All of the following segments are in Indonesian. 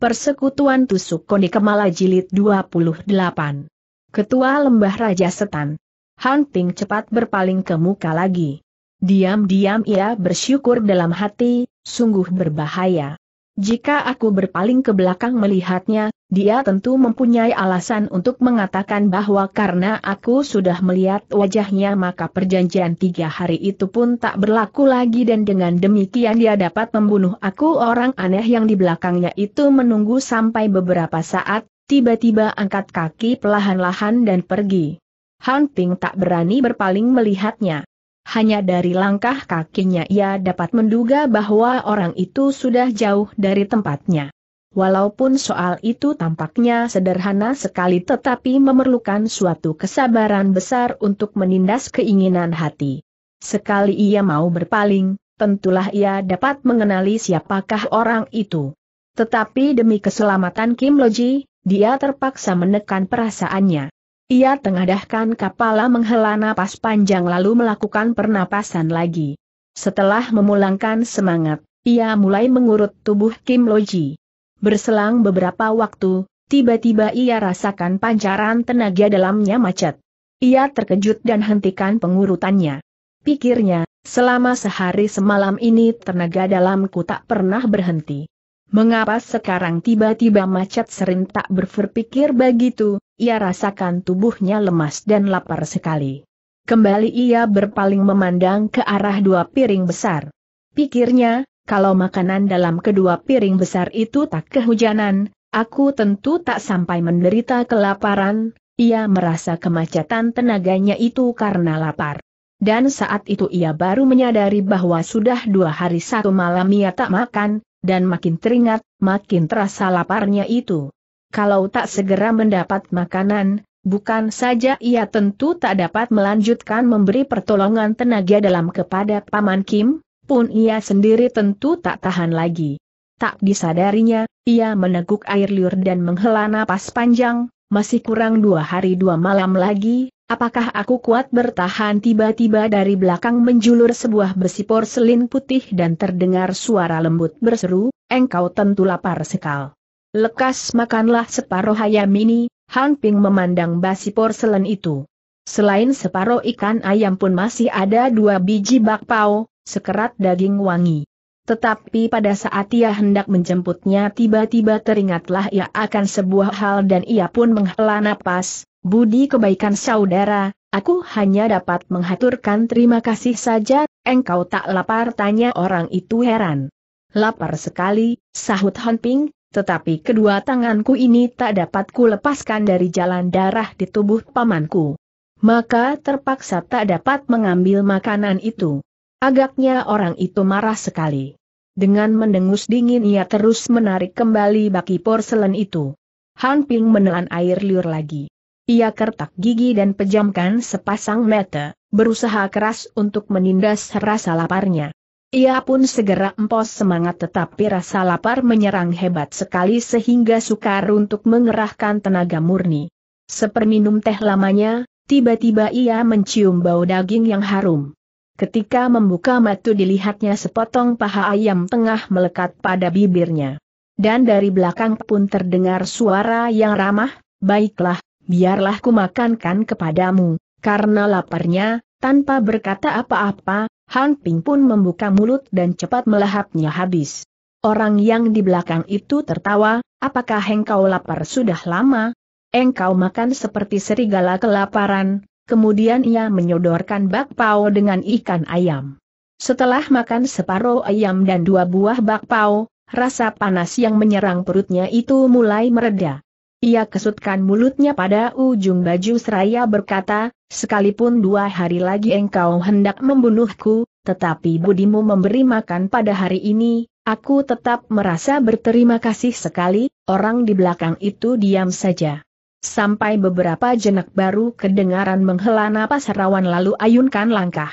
Persekutuan Tusuk Koni Kemala Jilid 28. Ketua Lembah Raja Setan. Hunting cepat berpaling ke muka lagi. Diam-diam ia bersyukur dalam hati, sungguh berbahaya. Jika aku berpaling ke belakang melihatnya, dia tentu mempunyai alasan untuk mengatakan bahwa karena aku sudah melihat wajahnya maka perjanjian tiga hari itu pun tak berlaku lagi dan dengan demikian dia dapat membunuh aku orang aneh yang di belakangnya itu menunggu sampai beberapa saat, tiba-tiba angkat kaki pelahan-lahan dan pergi. Han tak berani berpaling melihatnya. Hanya dari langkah kakinya ia dapat menduga bahwa orang itu sudah jauh dari tempatnya. Walaupun soal itu tampaknya sederhana sekali tetapi memerlukan suatu kesabaran besar untuk menindas keinginan hati. Sekali ia mau berpaling, tentulah ia dapat mengenali siapakah orang itu. Tetapi demi keselamatan Kim Loji, dia terpaksa menekan perasaannya. Ia tengadahkan kepala menghela napas panjang lalu melakukan pernapasan lagi. Setelah memulangkan semangat, ia mulai mengurut tubuh Kim Loji. Berselang beberapa waktu, tiba-tiba ia rasakan pancaran tenaga dalamnya macet. Ia terkejut dan hentikan pengurutannya. Pikirnya, selama sehari semalam ini tenaga dalamku tak pernah berhenti. Mengapa sekarang tiba-tiba macet serentak berpikir begitu, ia rasakan tubuhnya lemas dan lapar sekali. Kembali ia berpaling memandang ke arah dua piring besar. Pikirnya, kalau makanan dalam kedua piring besar itu tak kehujanan, aku tentu tak sampai menderita kelaparan, ia merasa kemacetan tenaganya itu karena lapar. Dan saat itu ia baru menyadari bahwa sudah dua hari satu malam ia tak makan, dan makin teringat, makin terasa laparnya itu kalau tak segera mendapat makanan, bukan saja ia tentu tak dapat melanjutkan memberi pertolongan tenaga dalam kepada Paman Kim, pun ia sendiri tentu tak tahan lagi. Tak disadarinya, ia meneguk air liur dan menghela napas panjang, masih kurang dua hari dua malam lagi, apakah aku kuat bertahan tiba-tiba dari belakang menjulur sebuah besi porselin putih dan terdengar suara lembut berseru, engkau tentu lapar sekal. Lekas makanlah separuh ayam ini, Han Ping memandang basi porselen itu. Selain separuh ikan ayam pun masih ada dua biji bakpao, sekerat daging wangi. Tetapi pada saat ia hendak menjemputnya tiba-tiba teringatlah ia akan sebuah hal dan ia pun menghela napas, budi kebaikan saudara, aku hanya dapat menghaturkan terima kasih saja, engkau tak lapar tanya orang itu heran. Lapar sekali, sahut Hon Ping, tetapi kedua tanganku ini tak dapat ku lepaskan dari jalan darah di tubuh pamanku. Maka terpaksa tak dapat mengambil makanan itu. Agaknya orang itu marah sekali. Dengan mendengus dingin ia terus menarik kembali baki porselen itu. Han Ping menelan air liur lagi. Ia kertak gigi dan pejamkan sepasang mata, berusaha keras untuk menindas rasa laparnya. Ia pun segera empos semangat tetapi rasa lapar menyerang hebat sekali sehingga sukar untuk mengerahkan tenaga murni. Seperminum teh lamanya, tiba-tiba ia mencium bau daging yang harum. Ketika membuka matu, dilihatnya sepotong paha ayam tengah melekat pada bibirnya. Dan dari belakang pun terdengar suara yang ramah, baiklah, biarlah kumakankan kepadamu, karena laparnya, tanpa berkata apa-apa, Han Ping pun membuka mulut dan cepat melahapnya habis. Orang yang di belakang itu tertawa, apakah engkau lapar sudah lama? Engkau makan seperti serigala kelaparan, kemudian ia menyodorkan bakpao dengan ikan ayam. Setelah makan separuh ayam dan dua buah bakpao, rasa panas yang menyerang perutnya itu mulai mereda. Ia kesutkan mulutnya pada ujung baju seraya berkata, sekalipun dua hari lagi engkau hendak membunuhku, tetapi budimu memberi makan pada hari ini, aku tetap merasa berterima kasih sekali, orang di belakang itu diam saja. Sampai beberapa jenak baru kedengaran menghela napas rawan lalu ayunkan langkah.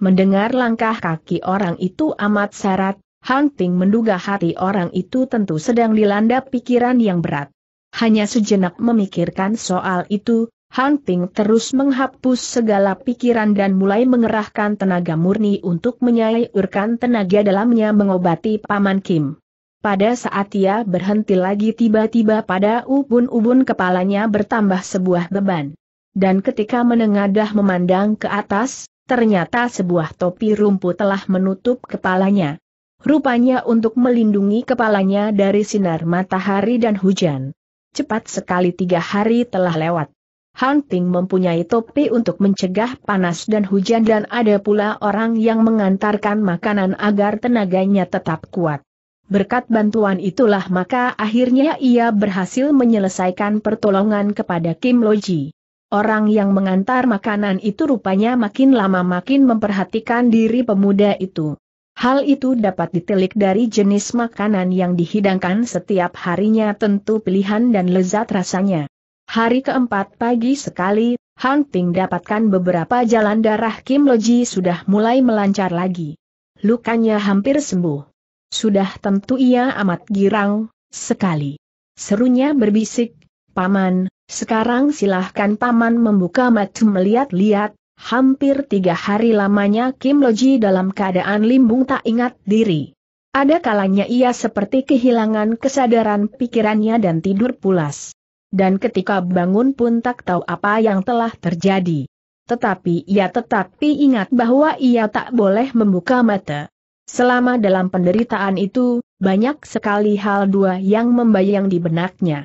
Mendengar langkah kaki orang itu amat syarat, Hunting menduga hati orang itu tentu sedang dilanda pikiran yang berat. Hanya sejenak memikirkan soal itu, Han Ting terus menghapus segala pikiran dan mulai mengerahkan tenaga murni untuk menyayurkan tenaga dalamnya mengobati Paman Kim. Pada saat ia berhenti lagi tiba-tiba pada ubun-ubun kepalanya bertambah sebuah beban. Dan ketika menengadah memandang ke atas, ternyata sebuah topi rumput telah menutup kepalanya. Rupanya untuk melindungi kepalanya dari sinar matahari dan hujan. Cepat sekali tiga hari telah lewat. Hunting mempunyai topi untuk mencegah panas dan hujan dan ada pula orang yang mengantarkan makanan agar tenaganya tetap kuat. Berkat bantuan itulah maka akhirnya ia berhasil menyelesaikan pertolongan kepada Kim Loji. Orang yang mengantar makanan itu rupanya makin lama makin memperhatikan diri pemuda itu. Hal itu dapat ditelik dari jenis makanan yang dihidangkan setiap harinya tentu pilihan dan lezat rasanya. Hari keempat pagi sekali, Han Ping dapatkan beberapa jalan darah Kim Loji sudah mulai melancar lagi. Lukanya hampir sembuh. Sudah tentu ia amat girang, sekali. Serunya berbisik, Paman, sekarang silahkan Paman membuka mata melihat-lihat, Hampir tiga hari lamanya Kim Loji dalam keadaan limbung tak ingat diri. Ada kalanya ia seperti kehilangan kesadaran pikirannya dan tidur pulas. Dan ketika bangun pun tak tahu apa yang telah terjadi. Tetapi ia tetap ingat bahwa ia tak boleh membuka mata. Selama dalam penderitaan itu, banyak sekali hal dua yang membayang di benaknya.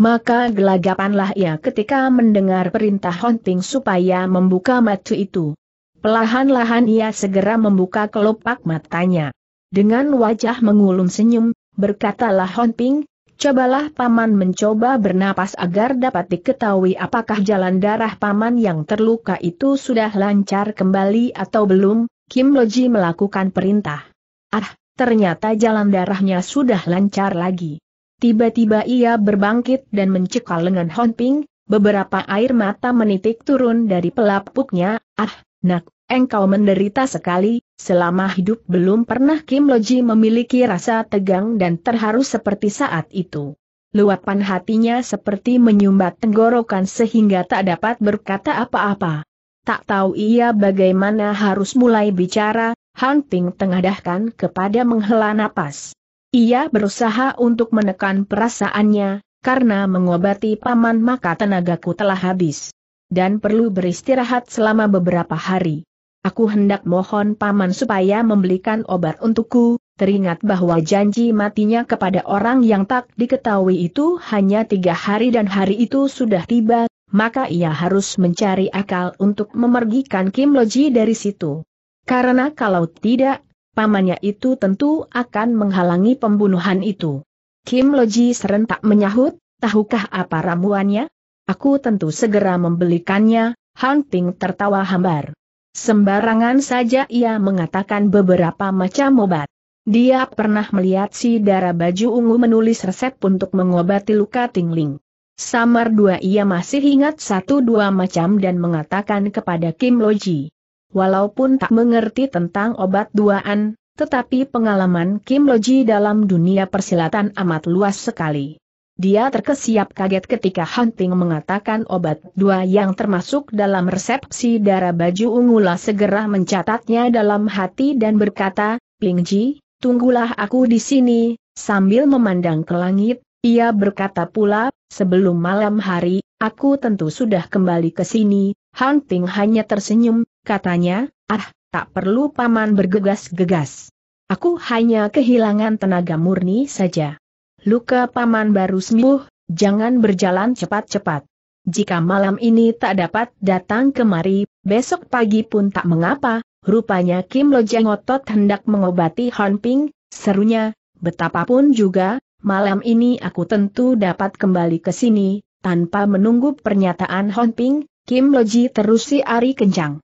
Maka gelagapanlah ia ketika mendengar perintah Honting supaya membuka mata itu. Pelahan-lahan ia segera membuka kelopak matanya. Dengan wajah mengulum senyum, berkatalah Ping, cobalah paman mencoba bernapas agar dapat diketahui apakah jalan darah paman yang terluka itu sudah lancar kembali atau belum, Kim Loji melakukan perintah. Ah, ternyata jalan darahnya sudah lancar lagi. Tiba-tiba ia berbangkit dan mencekal lengan Hon Ping, beberapa air mata menitik turun dari pelapuknya, ah, nak, engkau menderita sekali, selama hidup belum pernah Kim Loji memiliki rasa tegang dan terharu seperti saat itu. Luapan hatinya seperti menyumbat tenggorokan sehingga tak dapat berkata apa-apa. Tak tahu ia bagaimana harus mulai bicara, Han Ping tengadahkan kepada menghela napas. Ia berusaha untuk menekan perasaannya, karena mengobati paman maka tenagaku telah habis. Dan perlu beristirahat selama beberapa hari. Aku hendak mohon paman supaya membelikan obat untukku, teringat bahwa janji matinya kepada orang yang tak diketahui itu hanya tiga hari dan hari itu sudah tiba, maka ia harus mencari akal untuk memergikan Kim Loji dari situ. Karena kalau tidak, pamannya itu tentu akan menghalangi pembunuhan itu. Kim Loji serentak menyahut, tahukah apa ramuannya? Aku tentu segera membelikannya, Han Ping tertawa hambar. Sembarangan saja ia mengatakan beberapa macam obat. Dia pernah melihat si darah baju ungu menulis resep untuk mengobati luka tingling. Samar dua ia masih ingat satu dua macam dan mengatakan kepada Kim Loji walaupun tak mengerti tentang obat duaan, tetapi pengalaman Kim Loji dalam dunia persilatan amat luas sekali. Dia terkesiap kaget ketika Hunting mengatakan obat dua yang termasuk dalam resepsi darah baju lah segera mencatatnya dalam hati dan berkata, Ji, tunggulah aku di sini, sambil memandang ke langit, ia berkata pula, sebelum malam hari, aku tentu sudah kembali ke sini, Hunting hanya tersenyum, katanya, ah, tak perlu paman bergegas-gegas. Aku hanya kehilangan tenaga murni saja. Luka paman baru sembuh, jangan berjalan cepat-cepat. Jika malam ini tak dapat datang kemari, besok pagi pun tak mengapa, rupanya Kim Lo ngotot hendak mengobati Han Ping, serunya, betapapun juga, malam ini aku tentu dapat kembali ke sini, tanpa menunggu pernyataan Han Ping, Kim Loji terus si Ari kencang.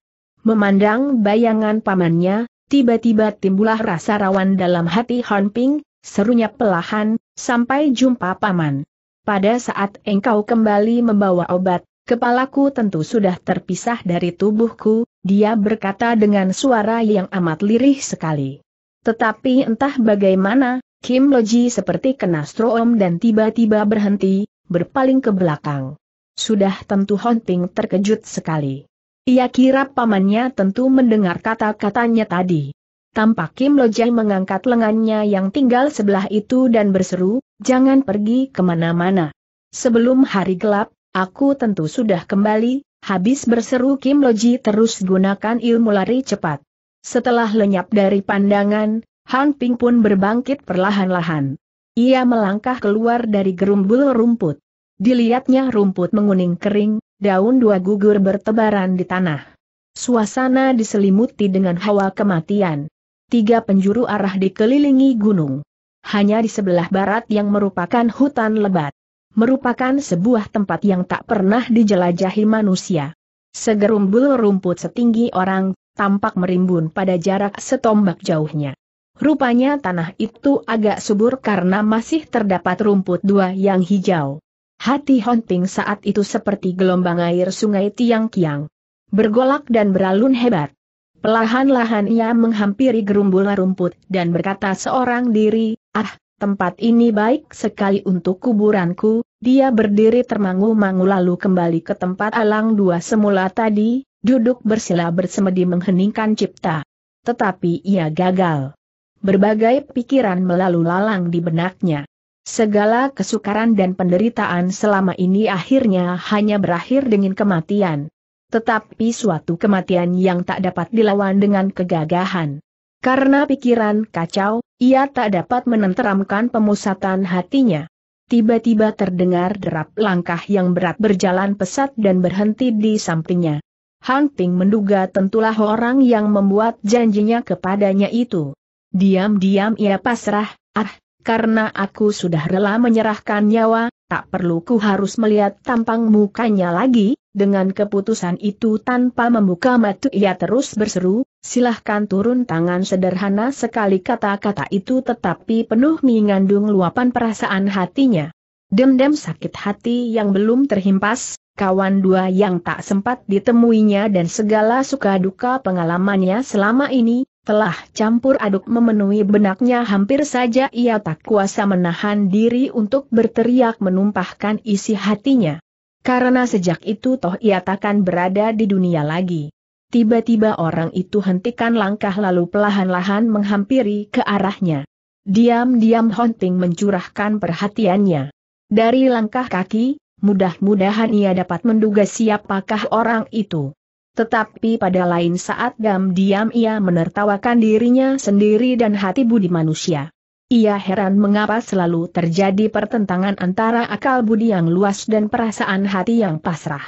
Memandang bayangan pamannya, tiba-tiba timbullah rasa rawan dalam hati Han Ping, serunya pelahan, sampai jumpa paman. Pada saat engkau kembali membawa obat, kepalaku tentu sudah terpisah dari tubuhku, dia berkata dengan suara yang amat lirih sekali. Tetapi entah bagaimana, Kim Loji seperti kena stroom dan tiba-tiba berhenti, berpaling ke belakang. Sudah tentu Hon Ping terkejut sekali. Ia kira pamannya tentu mendengar kata-katanya tadi. Tampak Kim Lojai mengangkat lengannya yang tinggal sebelah itu dan berseru, jangan pergi kemana-mana. Sebelum hari gelap, aku tentu sudah kembali, habis berseru Kim Loji terus gunakan ilmu lari cepat. Setelah lenyap dari pandangan, Han Ping pun berbangkit perlahan-lahan. Ia melangkah keluar dari gerumbul rumput. Dilihatnya rumput menguning kering, daun dua gugur bertebaran di tanah. Suasana diselimuti dengan hawa kematian. Tiga penjuru arah dikelilingi gunung. Hanya di sebelah barat yang merupakan hutan lebat. Merupakan sebuah tempat yang tak pernah dijelajahi manusia. Segerumbul rumput setinggi orang, tampak merimbun pada jarak setombak jauhnya. Rupanya tanah itu agak subur karena masih terdapat rumput dua yang hijau. Hati Ping saat itu seperti gelombang air sungai Tiang Kiang. Bergolak dan beralun hebat. Pelahan-lahan ia menghampiri gerumbul rumput dan berkata seorang diri, ah, tempat ini baik sekali untuk kuburanku, dia berdiri termangu-mangu lalu kembali ke tempat alang dua semula tadi, duduk bersila bersemedi mengheningkan cipta. Tetapi ia gagal. Berbagai pikiran melalu lalang di benaknya. Segala kesukaran dan penderitaan selama ini akhirnya hanya berakhir dengan kematian. Tetapi suatu kematian yang tak dapat dilawan dengan kegagahan. Karena pikiran kacau, ia tak dapat menenteramkan pemusatan hatinya. Tiba-tiba terdengar derap langkah yang berat berjalan pesat dan berhenti di sampingnya. Hang Ping menduga tentulah orang yang membuat janjinya kepadanya itu. Diam-diam ia pasrah, ah, karena aku sudah rela menyerahkan nyawa, tak perlu ku harus melihat tampang mukanya lagi, dengan keputusan itu tanpa membuka mata ia terus berseru, silahkan turun tangan sederhana sekali kata-kata itu tetapi penuh mengandung luapan perasaan hatinya. Dendam sakit hati yang belum terhimpas, kawan dua yang tak sempat ditemuinya dan segala suka duka pengalamannya selama ini, telah campur aduk memenuhi benaknya hampir saja ia tak kuasa menahan diri untuk berteriak menumpahkan isi hatinya. Karena sejak itu toh ia takkan berada di dunia lagi. Tiba-tiba orang itu hentikan langkah lalu pelahan lahan menghampiri ke arahnya. Diam-diam hunting mencurahkan perhatiannya. Dari langkah kaki, mudah-mudahan ia dapat menduga siapakah orang itu. Tetapi pada lain saat diam-diam ia menertawakan dirinya sendiri dan hati budi manusia. Ia heran mengapa selalu terjadi pertentangan antara akal budi yang luas dan perasaan hati yang pasrah.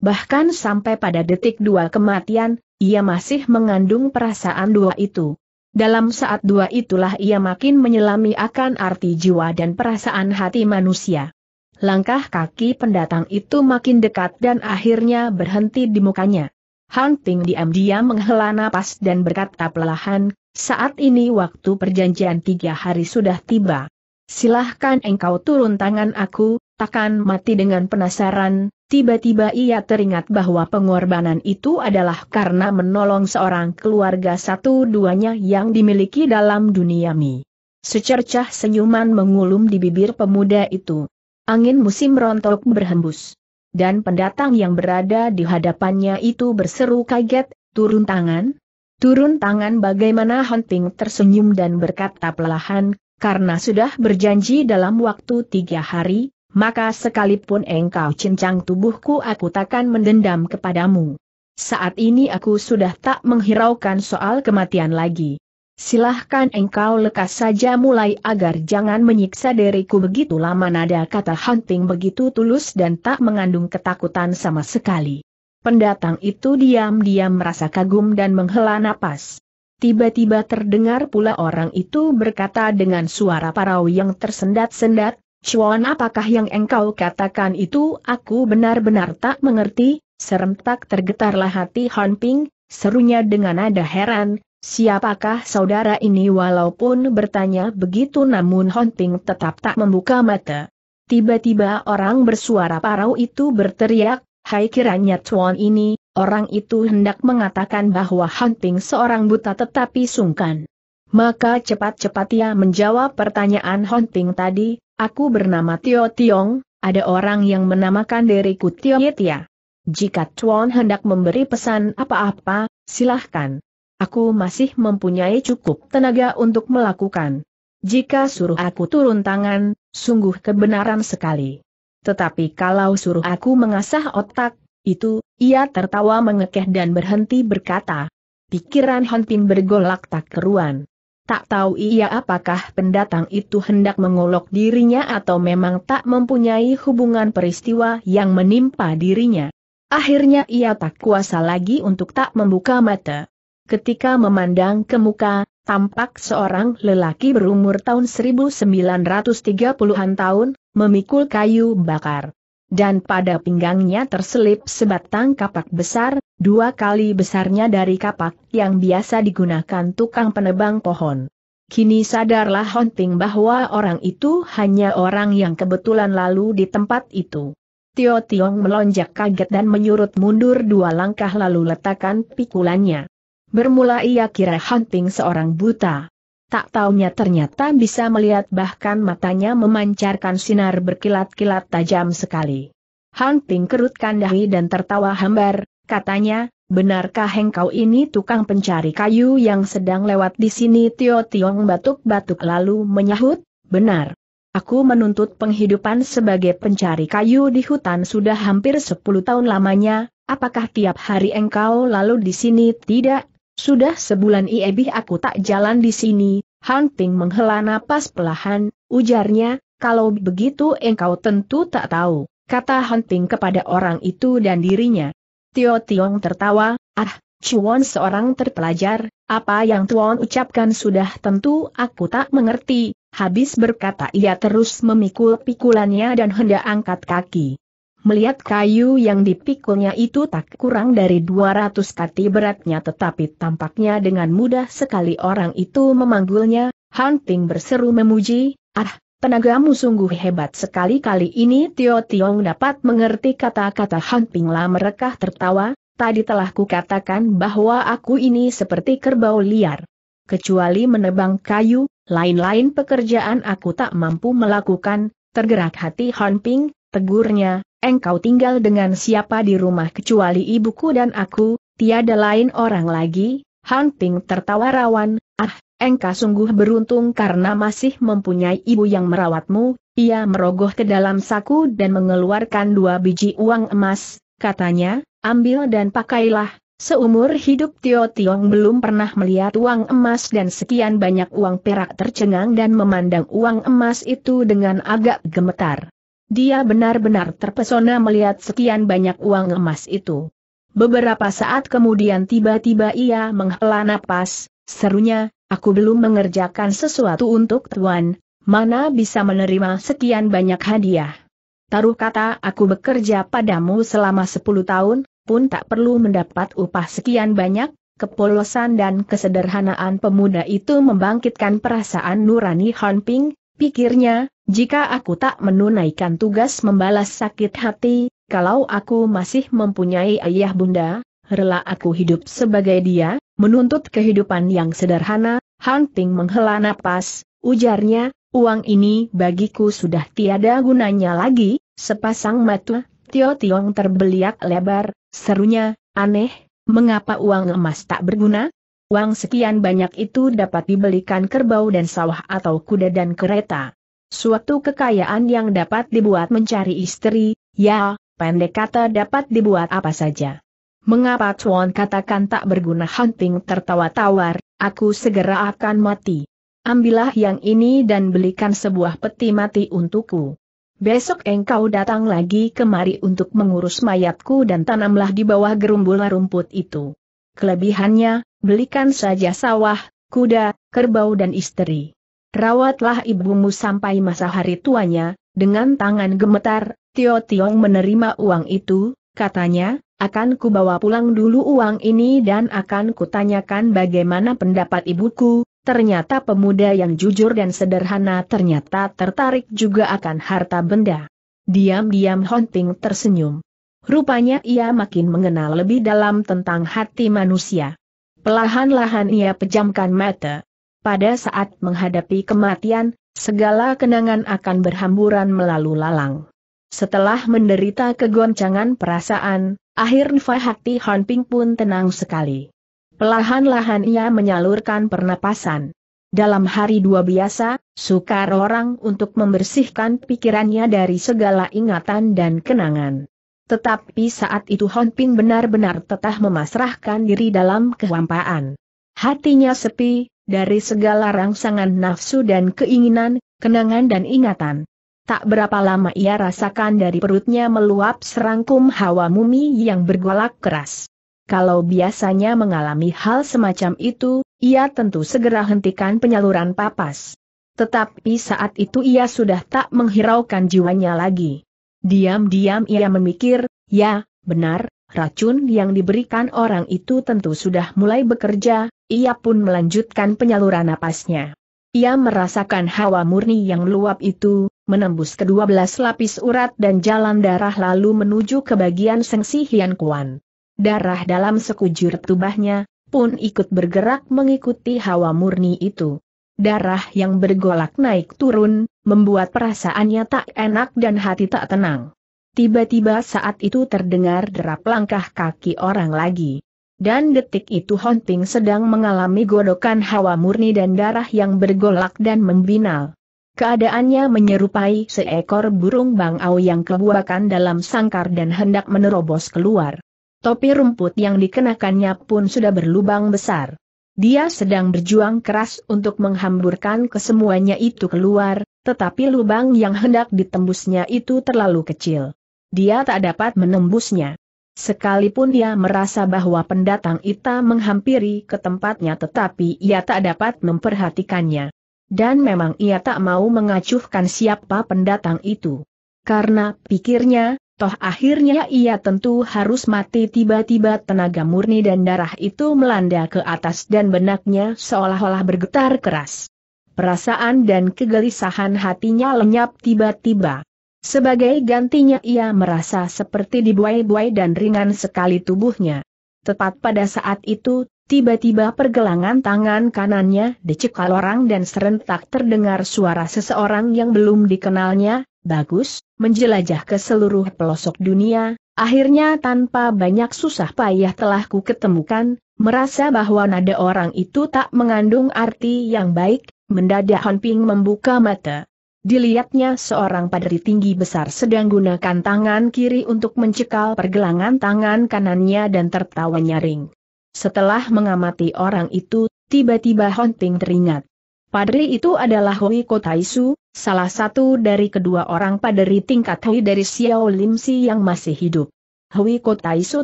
Bahkan sampai pada detik dua kematian, ia masih mengandung perasaan dua itu. Dalam saat dua itulah ia makin menyelami akan arti jiwa dan perasaan hati manusia. Langkah kaki pendatang itu makin dekat dan akhirnya berhenti di mukanya. Hunting Ting diam-diam menghela napas dan berkata pelahan, saat ini waktu perjanjian tiga hari sudah tiba. Silahkan engkau turun tangan aku, takkan mati dengan penasaran, tiba-tiba ia teringat bahwa pengorbanan itu adalah karena menolong seorang keluarga satu-duanya yang dimiliki dalam dunia mi. Secercah senyuman mengulum di bibir pemuda itu. Angin musim rontok berhembus dan pendatang yang berada di hadapannya itu berseru kaget, turun tangan. Turun tangan bagaimana Hunting tersenyum dan berkata perlahan, karena sudah berjanji dalam waktu tiga hari, maka sekalipun engkau cincang tubuhku aku takkan mendendam kepadamu. Saat ini aku sudah tak menghiraukan soal kematian lagi. Silahkan engkau lekas saja mulai agar jangan menyiksa diriku begitu lama nada kata hunting begitu tulus dan tak mengandung ketakutan sama sekali. Pendatang itu diam-diam merasa kagum dan menghela napas. Tiba-tiba terdengar pula orang itu berkata dengan suara parau yang tersendat-sendat, Cuan apakah yang engkau katakan itu aku benar-benar tak mengerti, serentak tergetarlah hati Hanping, serunya dengan nada heran, Siapakah saudara ini walaupun bertanya begitu namun Hunting tetap tak membuka mata. Tiba-tiba orang bersuara parau itu berteriak, Hai kiranya Tuan ini, orang itu hendak mengatakan bahwa Hunting seorang buta tetapi sungkan. Maka cepat-cepat ia menjawab pertanyaan Hunting tadi, aku bernama Tio Tiong, ada orang yang menamakan diriku Tio Yetia. Jika Tuan hendak memberi pesan apa-apa, silahkan. Aku masih mempunyai cukup tenaga untuk melakukan. Jika suruh aku turun tangan, sungguh kebenaran sekali. Tetapi kalau suruh aku mengasah otak, itu, ia tertawa mengekeh dan berhenti berkata. Pikiran Hanpin bergolak tak keruan. Tak tahu ia apakah pendatang itu hendak mengolok dirinya atau memang tak mempunyai hubungan peristiwa yang menimpa dirinya. Akhirnya ia tak kuasa lagi untuk tak membuka mata. Ketika memandang ke muka, tampak seorang lelaki berumur tahun 1930-an tahun, memikul kayu bakar. Dan pada pinggangnya terselip sebatang kapak besar, dua kali besarnya dari kapak yang biasa digunakan tukang penebang pohon. Kini sadarlah hunting bahwa orang itu hanya orang yang kebetulan lalu di tempat itu. Tio Tiong melonjak kaget dan menyurut mundur dua langkah lalu letakkan pikulannya. Bermula ia kira hunting seorang buta. Tak taunya ternyata bisa melihat bahkan matanya memancarkan sinar berkilat-kilat tajam sekali. Hunting kerutkan dahi dan tertawa hambar, katanya, benarkah engkau ini tukang pencari kayu yang sedang lewat di sini Tio Tiong batuk-batuk lalu menyahut, benar. Aku menuntut penghidupan sebagai pencari kayu di hutan sudah hampir 10 tahun lamanya, apakah tiap hari engkau lalu di sini tidak? Sudah sebulan iebih aku tak jalan di sini, Hunting menghela napas pelahan, ujarnya, kalau begitu engkau tentu tak tahu, kata Hunting kepada orang itu dan dirinya. Tio Tiong tertawa, ah, Chuan seorang terpelajar, apa yang Tuan ucapkan sudah tentu aku tak mengerti, habis berkata ia terus memikul pikulannya dan hendak angkat kaki. Melihat kayu yang dipikulnya itu tak kurang dari 200 kati beratnya tetapi tampaknya dengan mudah sekali orang itu memanggulnya, Hunting berseru memuji, ah, tenagamu sungguh hebat sekali kali ini Tio Tiong dapat mengerti kata-kata Hunting lah mereka tertawa, tadi telah kukatakan bahwa aku ini seperti kerbau liar. Kecuali menebang kayu, lain-lain pekerjaan aku tak mampu melakukan, tergerak hati Hunting, tegurnya, engkau tinggal dengan siapa di rumah kecuali ibuku dan aku, tiada lain orang lagi, Han Ping tertawa rawan, ah, engkau sungguh beruntung karena masih mempunyai ibu yang merawatmu, ia merogoh ke dalam saku dan mengeluarkan dua biji uang emas, katanya, ambil dan pakailah, seumur hidup Tio Tiong belum pernah melihat uang emas dan sekian banyak uang perak tercengang dan memandang uang emas itu dengan agak gemetar. Dia benar-benar terpesona melihat sekian banyak uang emas itu. Beberapa saat kemudian tiba-tiba ia menghela napas, serunya, aku belum mengerjakan sesuatu untuk Tuan, mana bisa menerima sekian banyak hadiah. Taruh kata aku bekerja padamu selama 10 tahun, pun tak perlu mendapat upah sekian banyak, kepolosan dan kesederhanaan pemuda itu membangkitkan perasaan nurani Han Ping, Pikirnya, jika aku tak menunaikan tugas membalas sakit hati, kalau aku masih mempunyai ayah bunda, rela aku hidup sebagai dia, menuntut kehidupan yang sederhana, hunting menghela napas, ujarnya, uang ini bagiku sudah tiada gunanya lagi, sepasang mata, Tio Tiong terbeliak lebar, serunya, aneh, mengapa uang emas tak berguna? Uang sekian banyak itu dapat dibelikan kerbau dan sawah atau kuda dan kereta. Suatu kekayaan yang dapat dibuat mencari istri, ya, pendek kata dapat dibuat apa saja. Mengapa Tuan katakan tak berguna hunting tertawa tawar, aku segera akan mati. Ambillah yang ini dan belikan sebuah peti mati untukku. Besok engkau datang lagi kemari untuk mengurus mayatku dan tanamlah di bawah gerumbul rumput itu. Kelebihannya, belikan saja sawah, kuda, kerbau dan istri. Rawatlah ibumu sampai masa hari tuanya, dengan tangan gemetar, Tio Tiong menerima uang itu, katanya, akan ku bawa pulang dulu uang ini dan akan kutanyakan bagaimana pendapat ibuku, ternyata pemuda yang jujur dan sederhana ternyata tertarik juga akan harta benda. Diam-diam Honting tersenyum. Rupanya ia makin mengenal lebih dalam tentang hati manusia. Pelahan-lahan ia pejamkan mata. Pada saat menghadapi kematian, segala kenangan akan berhamburan melalui lalang. Setelah menderita kegoncangan perasaan, akhir Nfahakti Hanping pun tenang sekali. Pelahan-lahan ia menyalurkan pernapasan. Dalam hari dua biasa, sukar orang untuk membersihkan pikirannya dari segala ingatan dan kenangan. Tetapi saat itu Hon Ping benar-benar tetah memasrahkan diri dalam kehampaan. Hatinya sepi, dari segala rangsangan nafsu dan keinginan, kenangan dan ingatan. Tak berapa lama ia rasakan dari perutnya meluap serangkum hawa mumi yang bergolak keras. Kalau biasanya mengalami hal semacam itu, ia tentu segera hentikan penyaluran papas. Tetapi saat itu ia sudah tak menghiraukan jiwanya lagi. Diam-diam ia memikir, ya, benar, racun yang diberikan orang itu tentu sudah mulai bekerja, ia pun melanjutkan penyaluran napasnya. Ia merasakan hawa murni yang luap itu, menembus kedua belas lapis urat dan jalan darah lalu menuju ke bagian sengsi Hian Kuan. Darah dalam sekujur tubahnya, pun ikut bergerak mengikuti hawa murni itu darah yang bergolak naik turun, membuat perasaannya tak enak dan hati tak tenang. Tiba-tiba saat itu terdengar derap langkah kaki orang lagi. Dan detik itu Honting sedang mengalami godokan hawa murni dan darah yang bergolak dan membinal. Keadaannya menyerupai seekor burung bangau yang kebuakan dalam sangkar dan hendak menerobos keluar. Topi rumput yang dikenakannya pun sudah berlubang besar. Dia sedang berjuang keras untuk menghamburkan kesemuanya itu keluar, tetapi lubang yang hendak ditembusnya itu terlalu kecil. Dia tak dapat menembusnya. Sekalipun dia merasa bahwa pendatang Ita menghampiri ke tempatnya tetapi ia tak dapat memperhatikannya. Dan memang ia tak mau mengacuhkan siapa pendatang itu. Karena pikirnya, toh akhirnya ia tentu harus mati tiba-tiba tenaga murni dan darah itu melanda ke atas dan benaknya seolah-olah bergetar keras. Perasaan dan kegelisahan hatinya lenyap tiba-tiba. Sebagai gantinya ia merasa seperti dibuai-buai dan ringan sekali tubuhnya. Tepat pada saat itu, Tiba-tiba pergelangan tangan kanannya dicekal orang dan serentak terdengar suara seseorang yang belum dikenalnya, bagus, menjelajah ke seluruh pelosok dunia, akhirnya tanpa banyak susah payah telah ku ketemukan, merasa bahwa nada orang itu tak mengandung arti yang baik, mendadak Hon Ping membuka mata. Dilihatnya seorang padri tinggi besar sedang gunakan tangan kiri untuk mencekal pergelangan tangan kanannya dan tertawa nyaring. Setelah mengamati orang itu, tiba-tiba Hunting teringat. Padri itu adalah Hui Kotaisu, salah satu dari kedua orang padri tingkat Hui dari Xiao Limsi yang masih hidup. Hui Kotaisu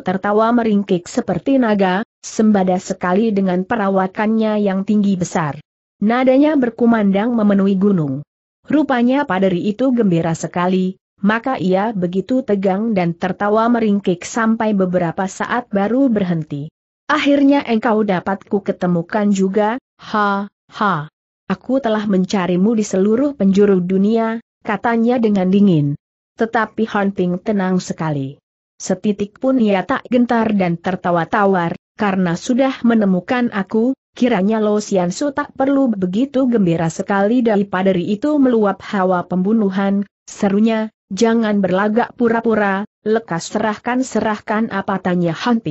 tertawa meringkik seperti naga, sembada sekali dengan perawakannya yang tinggi besar. Nadanya berkumandang memenuhi gunung. Rupanya padri itu gembira sekali, maka ia begitu tegang dan tertawa meringkik sampai beberapa saat baru berhenti. Akhirnya engkau dapat ku ketemukan juga, ha, ha. Aku telah mencarimu di seluruh penjuru dunia, katanya dengan dingin. Tetapi Hunting tenang sekali. Setitik pun ia tak gentar dan tertawa tawar, karena sudah menemukan aku, kiranya Lo Sian Su tak perlu begitu gembira sekali daripada itu meluap hawa pembunuhan, serunya, jangan berlagak pura-pura, lekas serahkan serahkan apa tanya Han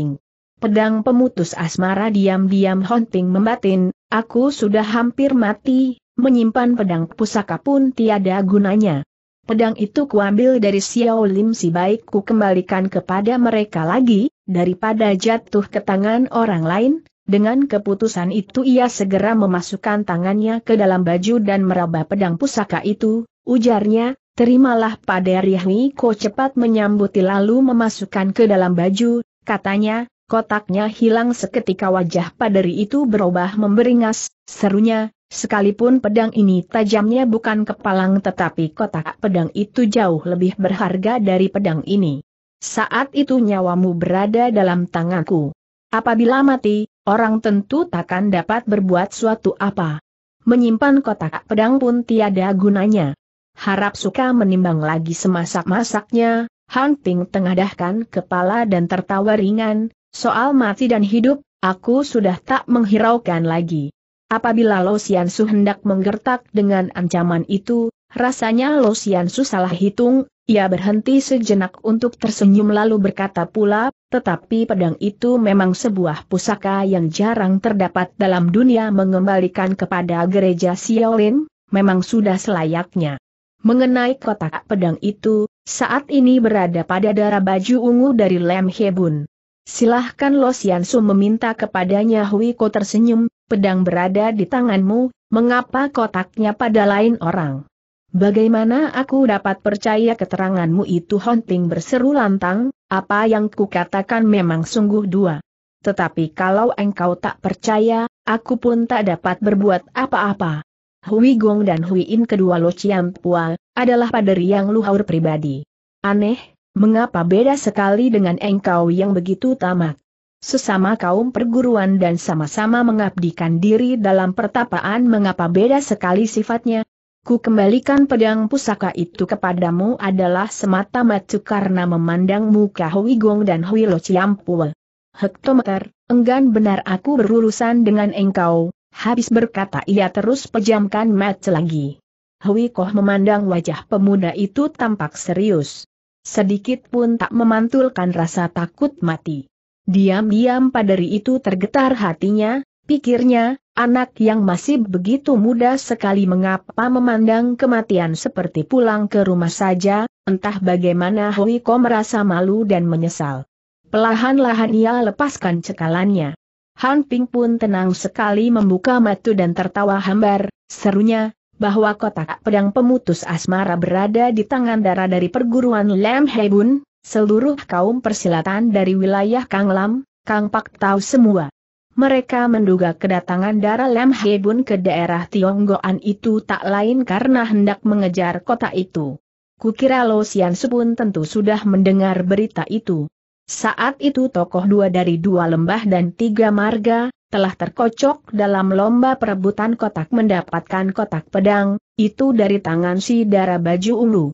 Pedang pemutus asmara diam-diam hunting membatin, aku sudah hampir mati, menyimpan pedang pusaka pun tiada gunanya. Pedang itu kuambil dari Xiao Lim si baik ku kembalikan kepada mereka lagi, daripada jatuh ke tangan orang lain, dengan keputusan itu ia segera memasukkan tangannya ke dalam baju dan meraba pedang pusaka itu, ujarnya, terimalah pada Rihwi Ko cepat menyambuti lalu memasukkan ke dalam baju, katanya, Kotaknya hilang seketika wajah paderi itu berubah memberingas, serunya, sekalipun pedang ini tajamnya bukan kepalang tetapi kotak pedang itu jauh lebih berharga dari pedang ini. Saat itu nyawamu berada dalam tanganku. Apabila mati, orang tentu takkan dapat berbuat suatu apa. Menyimpan kotak pedang pun tiada gunanya. Harap suka menimbang lagi semasak-masaknya, Hunting tengadahkan kepala dan tertawa ringan, Soal mati dan hidup, aku sudah tak menghiraukan lagi. Apabila Lo su hendak menggertak dengan ancaman itu, rasanya Lo su salah hitung, ia berhenti sejenak untuk tersenyum lalu berkata pula, tetapi pedang itu memang sebuah pusaka yang jarang terdapat dalam dunia mengembalikan kepada gereja Xiaolin, memang sudah selayaknya. Mengenai kotak pedang itu, saat ini berada pada darah baju ungu dari Lem Hebun. Silahkan Lo Su meminta kepadanya Hui Huiko tersenyum, pedang berada di tanganmu, mengapa kotaknya pada lain orang? Bagaimana aku dapat percaya keteranganmu itu Hunting berseru lantang, apa yang kukatakan memang sungguh dua. Tetapi kalau engkau tak percaya, aku pun tak dapat berbuat apa-apa. Hui Gong dan Hui In kedua Lo Chiam Pua, adalah paderi yang luhur pribadi. Aneh, Mengapa beda sekali dengan engkau yang begitu tamak? Sesama kaum perguruan dan sama-sama mengabdikan diri dalam pertapaan mengapa beda sekali sifatnya? Ku kembalikan pedang pusaka itu kepadamu adalah semata-mata karena memandang muka Hui Gong dan Hui Lo Ciampua. Hektometer, enggan benar aku berurusan dengan engkau, habis berkata ia terus pejamkan mata lagi. Hui Koh memandang wajah pemuda itu tampak serius sedikit pun tak memantulkan rasa takut mati. Diam-diam paderi itu tergetar hatinya, pikirnya, anak yang masih begitu muda sekali mengapa memandang kematian seperti pulang ke rumah saja, entah bagaimana Hoiko merasa malu dan menyesal. Pelahan-lahan ia lepaskan cekalannya. Han Ping pun tenang sekali membuka mata dan tertawa hambar, serunya, bahwa kotak pedang pemutus asmara berada di tangan darah dari perguruan Lam Hebun, seluruh kaum persilatan dari wilayah Kang Lam, Kang Pak tahu semua. Mereka menduga kedatangan darah Lam Hebun ke daerah Tionggoan itu tak lain karena hendak mengejar kota itu. Kukira Lo Sian pun tentu sudah mendengar berita itu. Saat itu tokoh dua dari dua lembah dan tiga marga, telah terkocok dalam lomba perebutan kotak mendapatkan kotak pedang, itu dari tangan si darah baju ulu.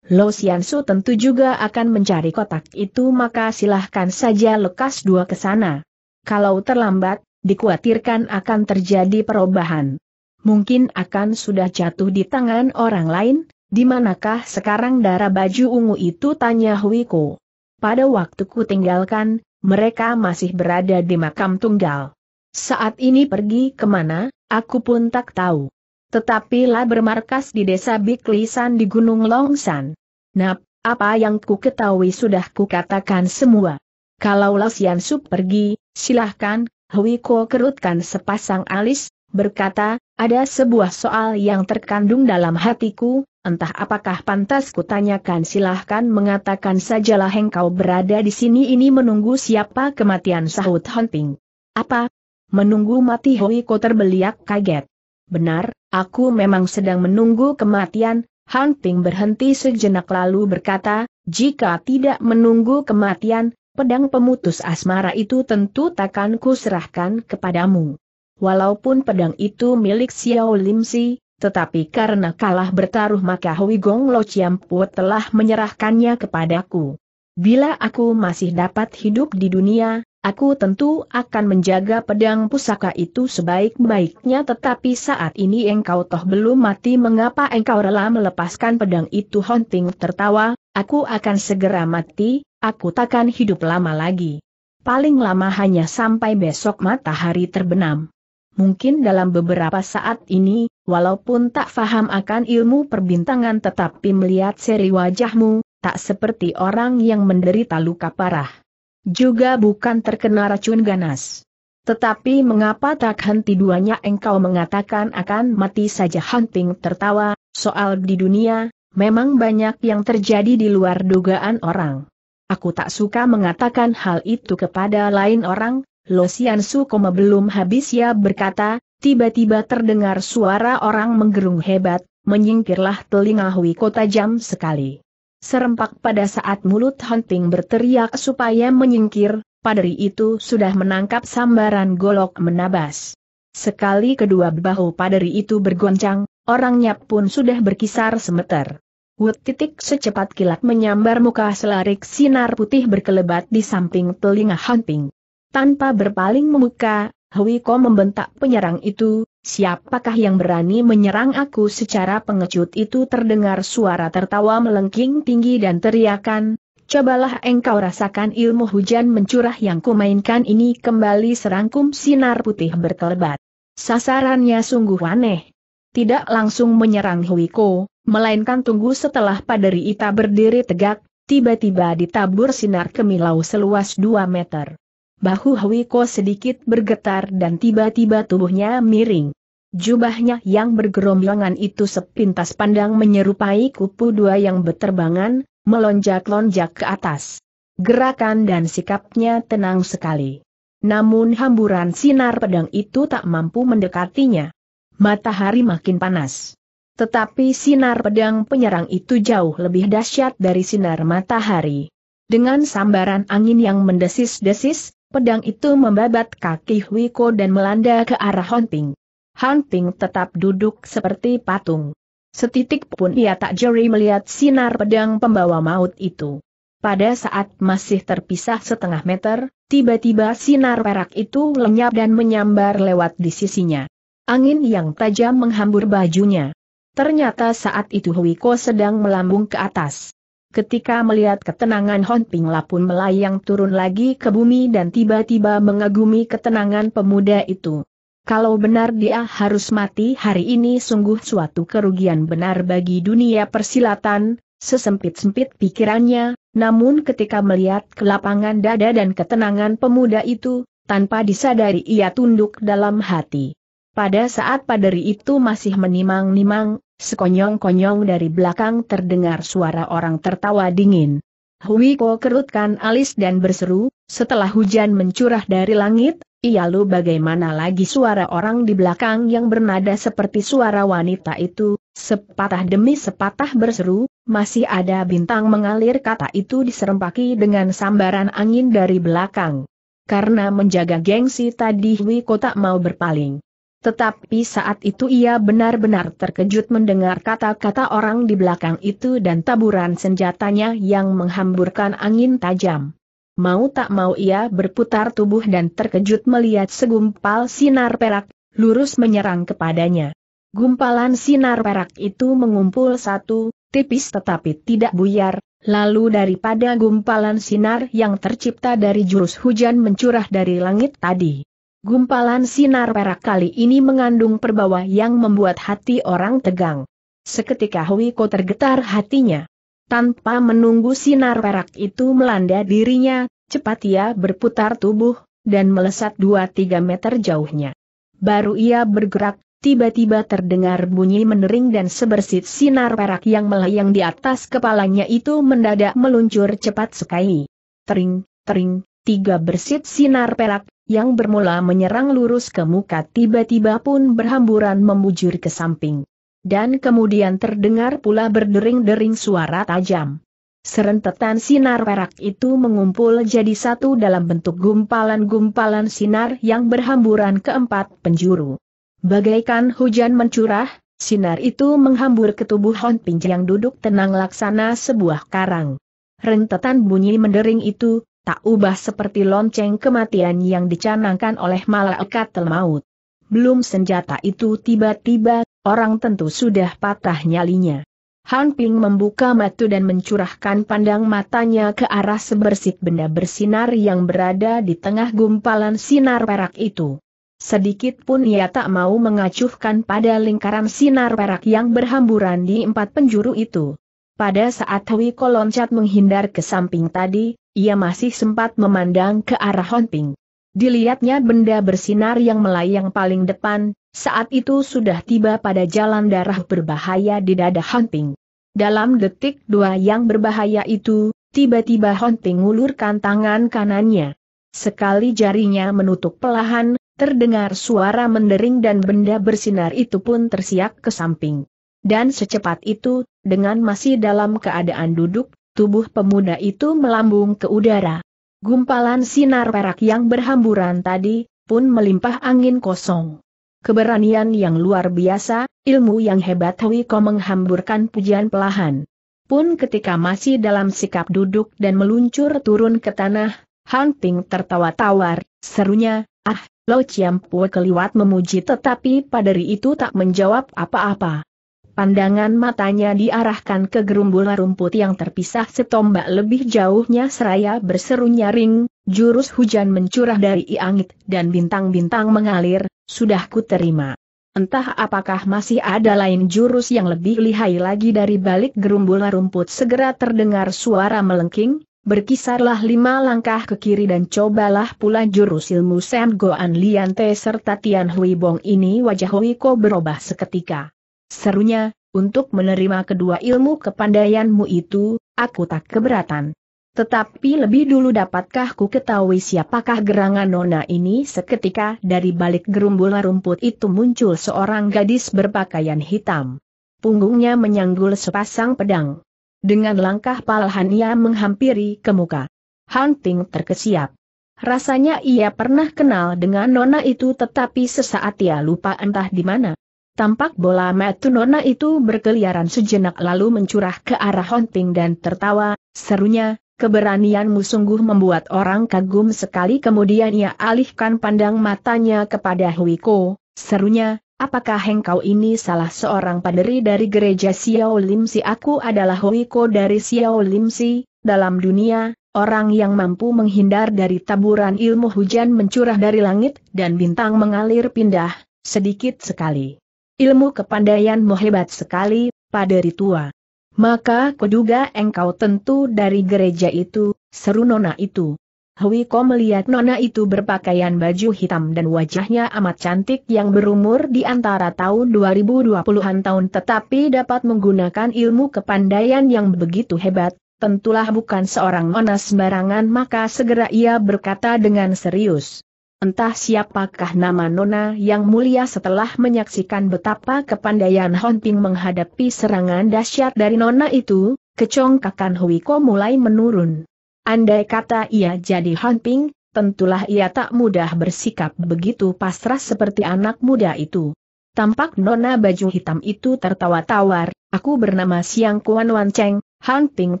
Lo Xiansu tentu juga akan mencari kotak itu maka silahkan saja lekas dua ke sana. Kalau terlambat, dikhawatirkan akan terjadi perubahan. Mungkin akan sudah jatuh di tangan orang lain, di manakah sekarang darah baju ungu itu tanya Huiko. Pada waktu ku tinggalkan, mereka masih berada di makam tunggal. Saat ini pergi kemana, aku pun tak tahu. Tetapi lah bermarkas di desa Biklisan di Gunung Longsan. Nap, apa yang ku ketahui sudah ku katakan semua. Kalau Lasian Sup pergi, silahkan, Hui kerutkan sepasang alis, berkata, ada sebuah soal yang terkandung dalam hatiku, entah apakah pantas kutanyakan silahkan mengatakan sajalah engkau berada di sini ini menunggu siapa kematian sahut hunting. Apa, Menunggu mati Ko terbeliak kaget. Benar, aku memang sedang menunggu kematian, Hunting berhenti sejenak lalu berkata, jika tidak menunggu kematian, pedang pemutus asmara itu tentu takkan kuserahkan kepadamu. Walaupun pedang itu milik Xiao Lim Si, tetapi karena kalah bertaruh maka Hui Gong Lo Pu telah menyerahkannya kepadaku. Bila aku masih dapat hidup di dunia, Aku tentu akan menjaga pedang pusaka itu sebaik-baiknya tetapi saat ini engkau toh belum mati mengapa engkau rela melepaskan pedang itu Hunting tertawa, aku akan segera mati, aku takkan hidup lama lagi. Paling lama hanya sampai besok matahari terbenam. Mungkin dalam beberapa saat ini, walaupun tak faham akan ilmu perbintangan tetapi melihat seri wajahmu, tak seperti orang yang menderita luka parah juga bukan terkena racun ganas. Tetapi mengapa tak henti duanya engkau mengatakan akan mati saja Hunting tertawa, soal di dunia, memang banyak yang terjadi di luar dugaan orang. Aku tak suka mengatakan hal itu kepada lain orang, Losian Sukoma belum habis ya berkata, tiba-tiba terdengar suara orang menggerung hebat, menyingkirlah telinga Hui kota jam sekali. Serempak pada saat mulut Hunting berteriak supaya menyingkir, padri itu sudah menangkap sambaran golok menabas. Sekali kedua bahu padri itu bergoncang, orangnya pun sudah berkisar semeter. Wut titik secepat kilat menyambar muka selarik sinar putih berkelebat di samping telinga Hunting. Tanpa berpaling memuka, Hwiko membentak penyerang itu, Siapakah yang berani menyerang aku secara pengecut itu terdengar suara tertawa melengking tinggi dan teriakan, cobalah engkau rasakan ilmu hujan mencurah yang kumainkan ini kembali serangkum sinar putih berkelebat. Sasarannya sungguh aneh. Tidak langsung menyerang Huiko, melainkan tunggu setelah Paderi Ita berdiri tegak, tiba-tiba ditabur sinar kemilau seluas 2 meter. Bahu Huiko sedikit bergetar dan tiba-tiba tubuhnya miring. Jubahnya yang bergerombolan itu sepintas pandang menyerupai kupu dua yang berterbangan, melonjak-lonjak ke atas. Gerakan dan sikapnya tenang sekali. Namun hamburan sinar pedang itu tak mampu mendekatinya. Matahari makin panas. Tetapi sinar pedang penyerang itu jauh lebih dahsyat dari sinar matahari. Dengan sambaran angin yang mendesis-desis, pedang itu membabat kaki Hwiko dan melanda ke arah Honting. Hunting tetap duduk seperti patung. Setitik pun ia tak jeri melihat sinar pedang pembawa maut itu. Pada saat masih terpisah setengah meter, tiba-tiba sinar perak itu lenyap dan menyambar lewat di sisinya. Angin yang tajam menghambur bajunya. Ternyata saat itu Huiko sedang melambung ke atas. Ketika melihat ketenangan Honping Lapun melayang turun lagi ke bumi dan tiba-tiba mengagumi ketenangan pemuda itu. Kalau benar dia harus mati hari ini sungguh suatu kerugian benar bagi dunia persilatan, sesempit-sempit pikirannya, namun ketika melihat kelapangan dada dan ketenangan pemuda itu, tanpa disadari ia tunduk dalam hati. Pada saat paderi itu masih menimang-nimang, sekonyong-konyong dari belakang terdengar suara orang tertawa dingin. Huiko kerutkan alis dan berseru, setelah hujan mencurah dari langit, Iya bagaimana lagi suara orang di belakang yang bernada seperti suara wanita itu, sepatah demi sepatah berseru, masih ada bintang mengalir kata itu diserempaki dengan sambaran angin dari belakang. Karena menjaga gengsi tadi Wiko tak mau berpaling. Tetapi saat itu ia benar-benar terkejut mendengar kata-kata orang di belakang itu dan taburan senjatanya yang menghamburkan angin tajam. Mau tak mau ia berputar tubuh dan terkejut melihat segumpal sinar perak, lurus menyerang kepadanya. Gumpalan sinar perak itu mengumpul satu, tipis tetapi tidak buyar, lalu daripada gumpalan sinar yang tercipta dari jurus hujan mencurah dari langit tadi. Gumpalan sinar perak kali ini mengandung perbawa yang membuat hati orang tegang. Seketika Hui Ko tergetar hatinya. Tanpa menunggu sinar perak itu melanda dirinya, cepat ia berputar tubuh, dan melesat 2-3 meter jauhnya. Baru ia bergerak, tiba-tiba terdengar bunyi menering dan sebersit sinar perak yang melayang di atas kepalanya itu mendadak meluncur cepat sekali. Tering, tering, tiga bersit sinar perak, yang bermula menyerang lurus ke muka tiba-tiba pun berhamburan memujur ke samping. Dan kemudian terdengar pula berdering-dering suara tajam. Serentetan sinar perak itu mengumpul jadi satu dalam bentuk gumpalan-gumpalan sinar yang berhamburan ke empat penjuru. Bagaikan hujan mencurah, sinar itu menghambur ke tubuh Hon Ping yang duduk tenang laksana sebuah karang. Rentetan bunyi mendering itu, tak ubah seperti lonceng kematian yang dicanangkan oleh malaikat telmaut. Belum senjata itu tiba-tiba Orang tentu sudah patah nyalinya. Han Ping membuka mata dan mencurahkan pandang matanya ke arah sebersik benda bersinar yang berada di tengah gumpalan sinar perak itu. Sedikit pun ia tak mau mengacuhkan pada lingkaran sinar perak yang berhamburan di empat penjuru itu. Pada saat Hui Koloncat menghindar ke samping tadi, ia masih sempat memandang ke arah Hon Ping. Dilihatnya benda bersinar yang melayang paling depan, saat itu sudah tiba pada jalan darah berbahaya di dada Hunting. Dalam detik dua yang berbahaya itu, tiba-tiba Hunting ulurkan tangan kanannya. Sekali jarinya menutup pelahan, terdengar suara mendering dan benda bersinar itu pun tersiak ke samping. Dan secepat itu, dengan masih dalam keadaan duduk, tubuh pemuda itu melambung ke udara. Gumpalan sinar perak yang berhamburan tadi, pun melimpah angin kosong keberanian yang luar biasa, ilmu yang hebat Hui Ko menghamburkan pujian pelahan. Pun ketika masih dalam sikap duduk dan meluncur turun ke tanah, Han Ping tertawa tawar, serunya, ah, Lo Chiam Pue keliwat memuji tetapi padari itu tak menjawab apa-apa. Pandangan matanya diarahkan ke gerumbul rumput yang terpisah setombak lebih jauhnya seraya berseru nyaring, jurus hujan mencurah dari iangit dan bintang-bintang mengalir, sudah ku terima. Entah apakah masih ada lain jurus yang lebih lihai lagi dari balik gerumbul rumput segera terdengar suara melengking, berkisarlah lima langkah ke kiri dan cobalah pula jurus ilmu Sam Goan Liante serta Tian Hui Bong ini wajah Hui Ko berubah seketika. Serunya, untuk menerima kedua ilmu kepandaianmu itu, aku tak keberatan. Tetapi lebih dulu dapatkah ku ketahui siapakah gerangan nona ini seketika dari balik gerumbul rumput itu muncul seorang gadis berpakaian hitam. Punggungnya menyanggul sepasang pedang. Dengan langkah palahan ia menghampiri ke muka. Hunting terkesiap. Rasanya ia pernah kenal dengan nona itu tetapi sesaat ia lupa entah di mana. Tampak bola metu nona itu berkeliaran sejenak lalu mencurah ke arah Hunting dan tertawa, serunya, Keberanianmu sungguh membuat orang kagum sekali kemudian ia alihkan pandang matanya kepada Huiko, serunya, apakah hengkau ini salah seorang paderi dari gereja Xiao Si? aku adalah Huiko dari Xiao Si, dalam dunia, orang yang mampu menghindar dari taburan ilmu hujan mencurah dari langit dan bintang mengalir pindah, sedikit sekali. Ilmu kepandaianmu hebat sekali, paderi tua. Maka kuduga engkau tentu dari gereja itu, seru nona itu. Hui kau melihat nona itu berpakaian baju hitam dan wajahnya amat cantik yang berumur di antara tahun 2020-an tahun tetapi dapat menggunakan ilmu kepandaian yang begitu hebat, tentulah bukan seorang nona sembarangan maka segera ia berkata dengan serius. Entah siapakah nama Nona yang mulia setelah menyaksikan betapa kepandaian Honting menghadapi serangan dahsyat dari Nona itu, kecongkakan Huiko mulai menurun. Andai kata ia jadi Honting, tentulah ia tak mudah bersikap begitu pasrah seperti anak muda itu. Tampak Nona baju hitam itu tertawa tawar, aku bernama Siang Kuan Wan Cheng, Honting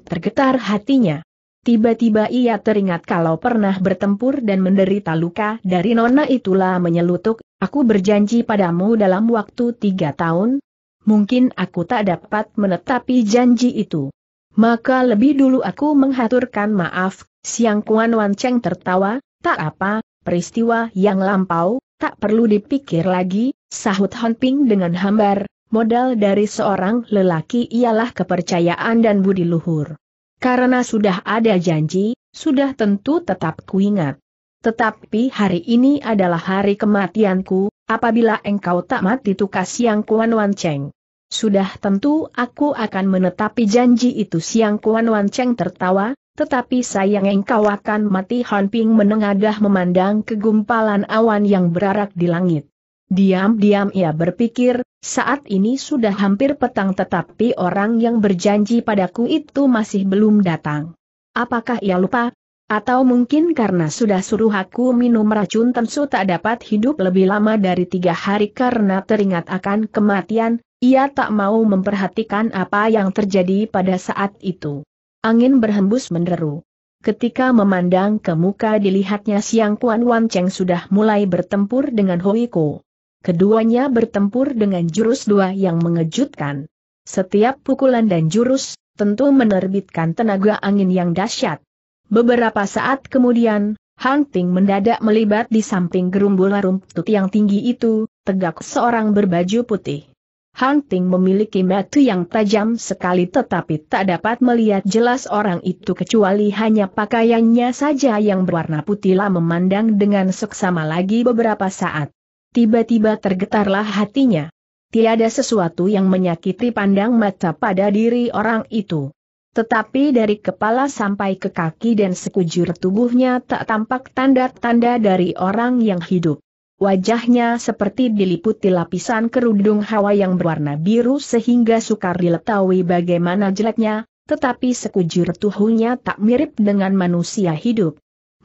tergetar hatinya. Tiba-tiba ia teringat kalau pernah bertempur dan menderita luka dari nona itulah menyelutuk, aku berjanji padamu dalam waktu tiga tahun. Mungkin aku tak dapat menetapi janji itu. Maka lebih dulu aku menghaturkan maaf, siang Kuan Wan Cheng tertawa, tak apa, peristiwa yang lampau, tak perlu dipikir lagi, sahut Hon Ping dengan hambar, modal dari seorang lelaki ialah kepercayaan dan budi luhur. Karena sudah ada janji, sudah tentu tetap kuingat. Tetapi hari ini adalah hari kematianku, apabila engkau tak mati tukas Siang Kuan Wan Cheng. Sudah tentu aku akan menetapi janji itu Siang Kuan Wan Cheng tertawa, tetapi sayang engkau akan mati han Ping menengadah memandang kegumpalan awan yang berarak di langit. Diam-diam ia berpikir, saat ini sudah hampir petang tetapi orang yang berjanji padaku itu masih belum datang. Apakah ia lupa? Atau mungkin karena sudah suruh aku minum racun tensu tak dapat hidup lebih lama dari tiga hari karena teringat akan kematian, ia tak mau memperhatikan apa yang terjadi pada saat itu. Angin berhembus menderu. Ketika memandang ke muka dilihatnya Siang Kuan Wan Cheng sudah mulai bertempur dengan Hoiko. Keduanya bertempur dengan jurus dua yang mengejutkan. Setiap pukulan dan jurus, tentu menerbitkan tenaga angin yang dahsyat. Beberapa saat kemudian, Hunting mendadak melibat di samping gerumbul rumput yang tinggi itu, tegak seorang berbaju putih. Hunting memiliki mata yang tajam sekali tetapi tak dapat melihat jelas orang itu kecuali hanya pakaiannya saja yang berwarna putih lah memandang dengan seksama lagi beberapa saat tiba-tiba tergetarlah hatinya. Tiada sesuatu yang menyakiti pandang mata pada diri orang itu. Tetapi dari kepala sampai ke kaki dan sekujur tubuhnya tak tampak tanda-tanda dari orang yang hidup. Wajahnya seperti diliputi lapisan kerudung hawa yang berwarna biru sehingga sukar diletawi bagaimana jeleknya, tetapi sekujur tubuhnya tak mirip dengan manusia hidup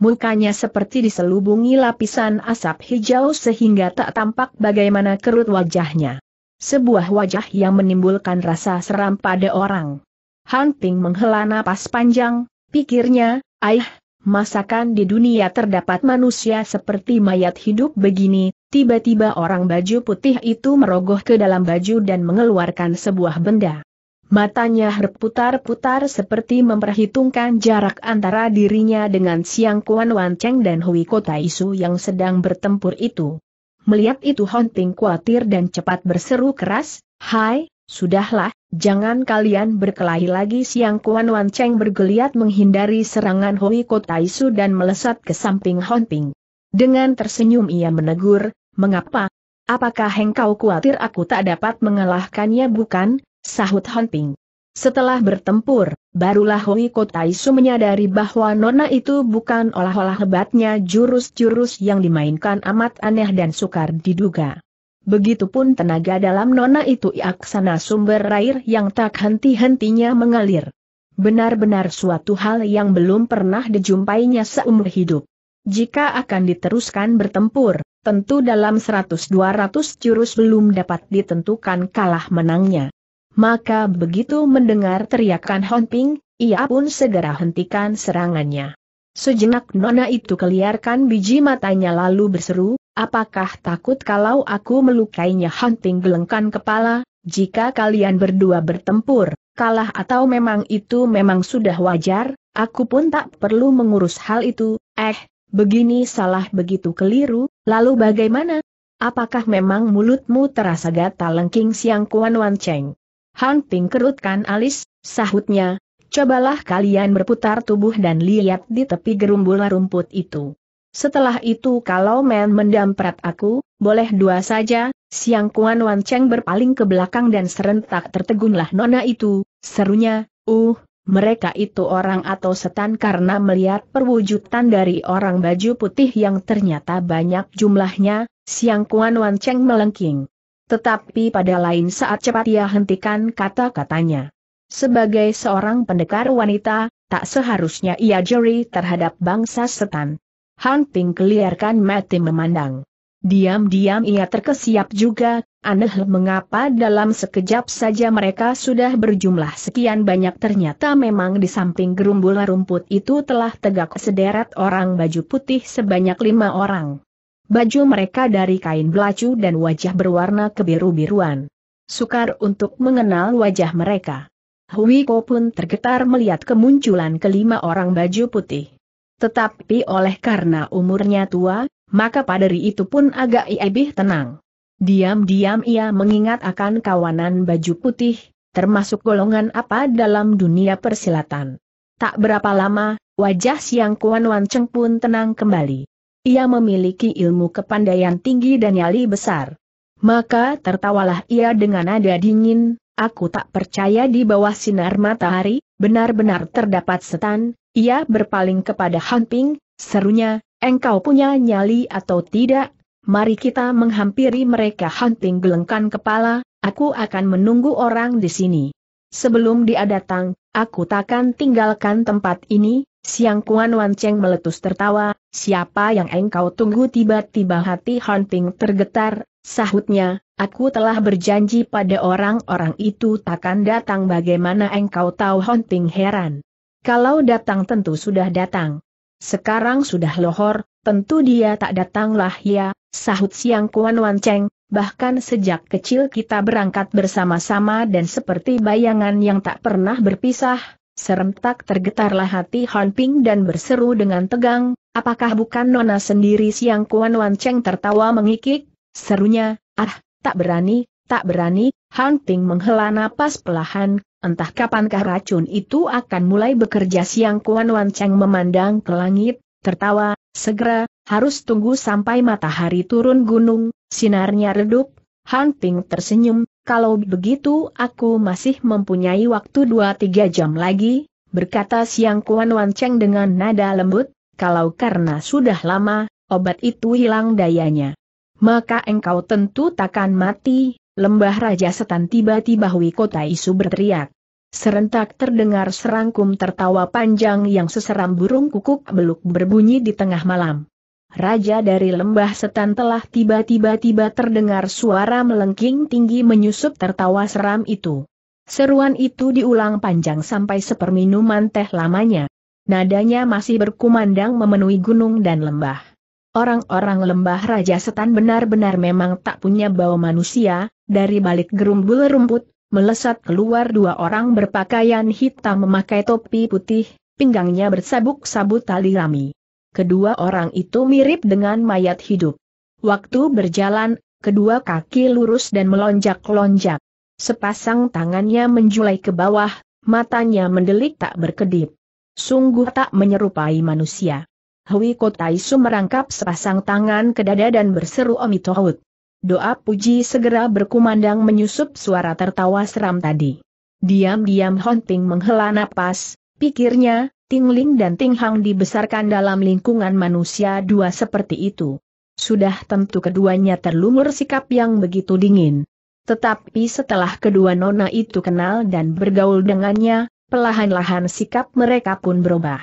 mukanya seperti diselubungi lapisan asap hijau sehingga tak tampak bagaimana kerut wajahnya. Sebuah wajah yang menimbulkan rasa seram pada orang. Han Ping menghela napas panjang, pikirnya, aih, masakan di dunia terdapat manusia seperti mayat hidup begini, tiba-tiba orang baju putih itu merogoh ke dalam baju dan mengeluarkan sebuah benda. Matanya berputar-putar seperti memperhitungkan jarak antara dirinya dengan Siang Kuan Wan Cheng dan Hui Kota Isu yang sedang bertempur itu. Melihat itu Hon Ting khawatir dan cepat berseru keras, Hai, sudahlah, jangan kalian berkelahi lagi Siang Kuan Wan Cheng bergeliat menghindari serangan Hui Kota Isu dan melesat ke samping Hon Ting. Dengan tersenyum ia menegur, mengapa? Apakah engkau khawatir aku tak dapat mengalahkannya bukan? Sahut Hanping. Setelah bertempur, barulah Hui Kotaisu menyadari bahwa nona itu bukan olah-olah hebatnya jurus-jurus yang dimainkan amat aneh dan sukar diduga. Begitupun tenaga dalam nona itu iaksana sumber air yang tak henti-hentinya mengalir. Benar-benar suatu hal yang belum pernah dijumpainya seumur hidup. Jika akan diteruskan bertempur, tentu dalam 100-200 jurus belum dapat ditentukan kalah menangnya. Maka begitu mendengar teriakan Honping, ia pun segera hentikan serangannya. Sejenak nona itu keliarkan biji matanya lalu berseru, apakah takut kalau aku melukainya Honping gelengkan kepala, jika kalian berdua bertempur, kalah atau memang itu memang sudah wajar, aku pun tak perlu mengurus hal itu, eh, begini salah begitu keliru, lalu bagaimana? Apakah memang mulutmu terasa gatal lengking siang kuan wan ceng? Han Ping kerutkan alis, sahutnya, cobalah kalian berputar tubuh dan lihat di tepi gerumbul rumput itu. Setelah itu kalau men mendamprat aku, boleh dua saja, siang Kuan Wan Cheng berpaling ke belakang dan serentak tertegunlah nona itu, serunya, uh, mereka itu orang atau setan karena melihat perwujudan dari orang baju putih yang ternyata banyak jumlahnya, siang Kuan Wan Cheng melengking. Tetapi pada lain saat cepat ia hentikan kata-katanya. Sebagai seorang pendekar wanita, tak seharusnya ia juri terhadap bangsa setan. Han Ping keliarkan mati memandang. Diam-diam ia terkesiap juga, aneh mengapa dalam sekejap saja mereka sudah berjumlah sekian banyak ternyata memang di samping gerumbul rumput itu telah tegak sederet orang baju putih sebanyak lima orang baju mereka dari kain belacu dan wajah berwarna kebiru-biruan. Sukar untuk mengenal wajah mereka. Hui Ko pun tergetar melihat kemunculan kelima orang baju putih. Tetapi oleh karena umurnya tua, maka paderi itu pun agak lebih tenang. Diam-diam ia mengingat akan kawanan baju putih, termasuk golongan apa dalam dunia persilatan. Tak berapa lama, wajah Siang Kuan Wan Cheng pun tenang kembali. Ia memiliki ilmu kepandaian tinggi dan nyali besar. Maka tertawalah ia dengan nada dingin, aku tak percaya di bawah sinar matahari, benar-benar terdapat setan, ia berpaling kepada Han serunya, engkau punya nyali atau tidak, mari kita menghampiri mereka Han gelengkan kepala, aku akan menunggu orang di sini. Sebelum dia datang, aku takkan tinggalkan tempat ini, Siang Kuan Wan Cheng meletus tertawa, Siapa yang engkau tunggu tiba-tiba hati Han Ping tergetar, sahutnya, aku telah berjanji pada orang-orang itu takkan datang bagaimana engkau tahu Hunting heran. Kalau datang tentu sudah datang. Sekarang sudah lohor, tentu dia tak datanglah ya, sahut siang Kuan Wan Cheng, bahkan sejak kecil kita berangkat bersama-sama dan seperti bayangan yang tak pernah berpisah, Serentak tergetarlah hati Han Ping dan berseru dengan tegang, apakah bukan Nona sendiri siang Kuan Wan Cheng tertawa mengikik? Serunya, ah, tak berani, tak berani, Han Ping menghela napas pelahan, entah kapankah racun itu akan mulai bekerja siang Kuan Wan Cheng memandang ke langit, tertawa, segera, harus tunggu sampai matahari turun gunung, sinarnya redup, Han Ping tersenyum, kalau begitu aku masih mempunyai waktu 2-3 jam lagi, berkata Siang Kuan Wan Cheng dengan nada lembut, kalau karena sudah lama, obat itu hilang dayanya. Maka engkau tentu takkan mati, lembah Raja Setan tiba-tiba Hui Kota Isu berteriak. Serentak terdengar serangkum tertawa panjang yang seseram burung kukuk beluk berbunyi di tengah malam. Raja dari lembah setan telah tiba-tiba-tiba terdengar suara melengking tinggi menyusup tertawa seram itu. Seruan itu diulang panjang sampai seperminuman teh lamanya. Nadanya masih berkumandang memenuhi gunung dan lembah. Orang-orang lembah Raja Setan benar-benar memang tak punya bau manusia, dari balik gerumbul rumput, melesat keluar dua orang berpakaian hitam memakai topi putih, pinggangnya bersabuk-sabut tali rami kedua orang itu mirip dengan mayat hidup. Waktu berjalan, kedua kaki lurus dan melonjak-lonjak. Sepasang tangannya menjulai ke bawah, matanya mendelik tak berkedip. Sungguh tak menyerupai manusia. Hui Kotaisu merangkap sepasang tangan ke dada dan berseru omitohut. Doa puji segera berkumandang menyusup suara tertawa seram tadi. Diam-diam Honting menghela napas, pikirnya, Ting Ling dan Ting Hang dibesarkan dalam lingkungan manusia dua seperti itu. Sudah tentu keduanya terlumur sikap yang begitu dingin. Tetapi setelah kedua nona itu kenal dan bergaul dengannya, pelahan-lahan sikap mereka pun berubah.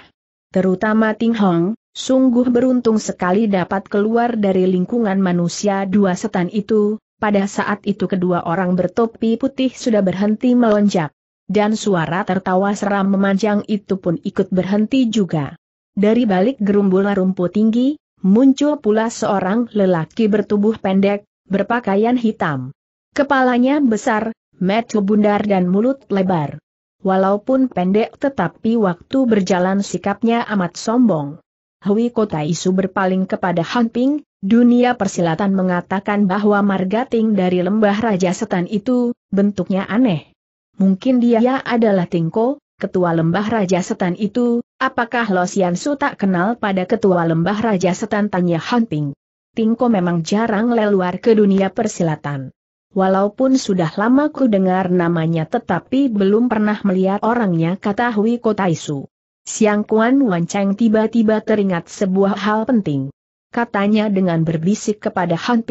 Terutama Ting Hong, sungguh beruntung sekali dapat keluar dari lingkungan manusia dua setan itu, pada saat itu kedua orang bertopi putih sudah berhenti melonjak dan suara tertawa seram memanjang itu pun ikut berhenti juga. Dari balik gerumbul rumput tinggi, muncul pula seorang lelaki bertubuh pendek, berpakaian hitam. Kepalanya besar, mata bundar dan mulut lebar. Walaupun pendek tetapi waktu berjalan sikapnya amat sombong. Hui Kota Isu berpaling kepada Han Ping, dunia persilatan mengatakan bahwa margating dari lembah Raja Setan itu, bentuknya aneh. Mungkin dia adalah Tingko, ketua lembah Raja Setan itu, apakah Lo Su tak kenal pada ketua lembah Raja Setan tanya Han Ping. Tingko memang jarang leluar ke dunia persilatan. Walaupun sudah lama ku dengar namanya tetapi belum pernah melihat orangnya kata Hui Kotaisu. Siang Kuan Wan tiba-tiba teringat sebuah hal penting. Katanya dengan berbisik kepada Han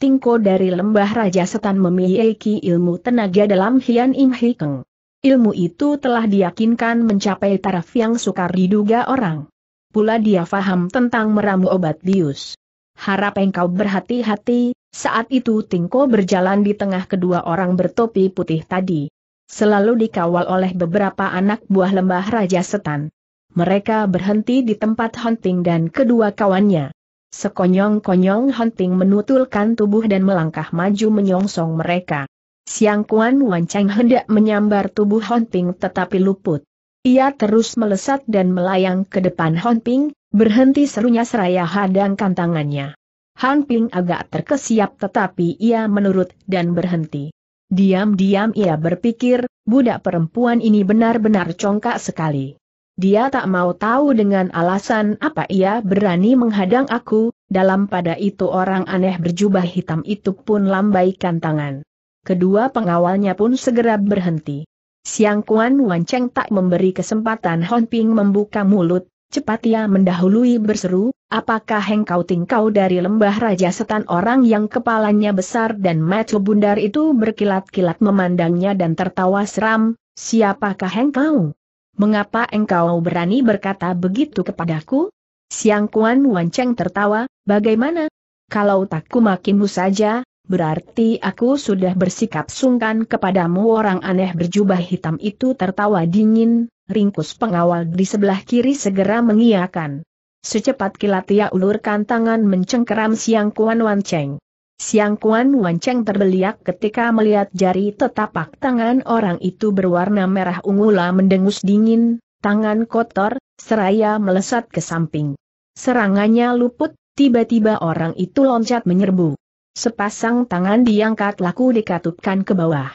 Tingko dari lembah Raja Setan memiliki ilmu tenaga dalam Hian Im Hikeng. Ilmu itu telah diyakinkan mencapai taraf yang sukar diduga orang. Pula dia faham tentang meramu obat bius. Harap engkau berhati-hati, saat itu Tingko berjalan di tengah kedua orang bertopi putih tadi. Selalu dikawal oleh beberapa anak buah lembah Raja Setan. Mereka berhenti di tempat hunting dan kedua kawannya Sekonyong-konyong Hunting menutulkan tubuh dan melangkah maju menyongsong mereka. Siang Kuan Wan hendak menyambar tubuh hunting tetapi luput. Ia terus melesat dan melayang ke depan hunting, berhenti serunya seraya hadangkan tangannya. Han Ping agak terkesiap tetapi ia menurut dan berhenti. Diam-diam ia berpikir, budak perempuan ini benar-benar congkak sekali dia tak mau tahu dengan alasan apa ia berani menghadang aku, dalam pada itu orang aneh berjubah hitam itu pun lambaikan tangan. Kedua pengawalnya pun segera berhenti. Siang Kuan Wanceng tak memberi kesempatan Hon Ping membuka mulut, cepat ia mendahului berseru, apakah ting tingkau dari lembah Raja Setan orang yang kepalanya besar dan mata bundar itu berkilat-kilat memandangnya dan tertawa seram, siapakah hengkau? Mengapa engkau berani berkata begitu kepadaku? Siang Kuan Wanceng tertawa, bagaimana? Kalau tak kumakimu saja, berarti aku sudah bersikap sungkan kepadamu orang aneh berjubah hitam itu tertawa dingin, ringkus pengawal di sebelah kiri segera mengiakan. Secepat kilat ia ulurkan tangan mencengkeram Siang Kuan Wanceng. Siang Kuan Wanceng terbeliak ketika melihat jari tetapak tangan orang itu berwarna merah ungulah mendengus dingin, tangan kotor, seraya melesat ke samping. Serangannya luput, tiba-tiba orang itu loncat menyerbu. Sepasang tangan diangkat laku dikatupkan ke bawah.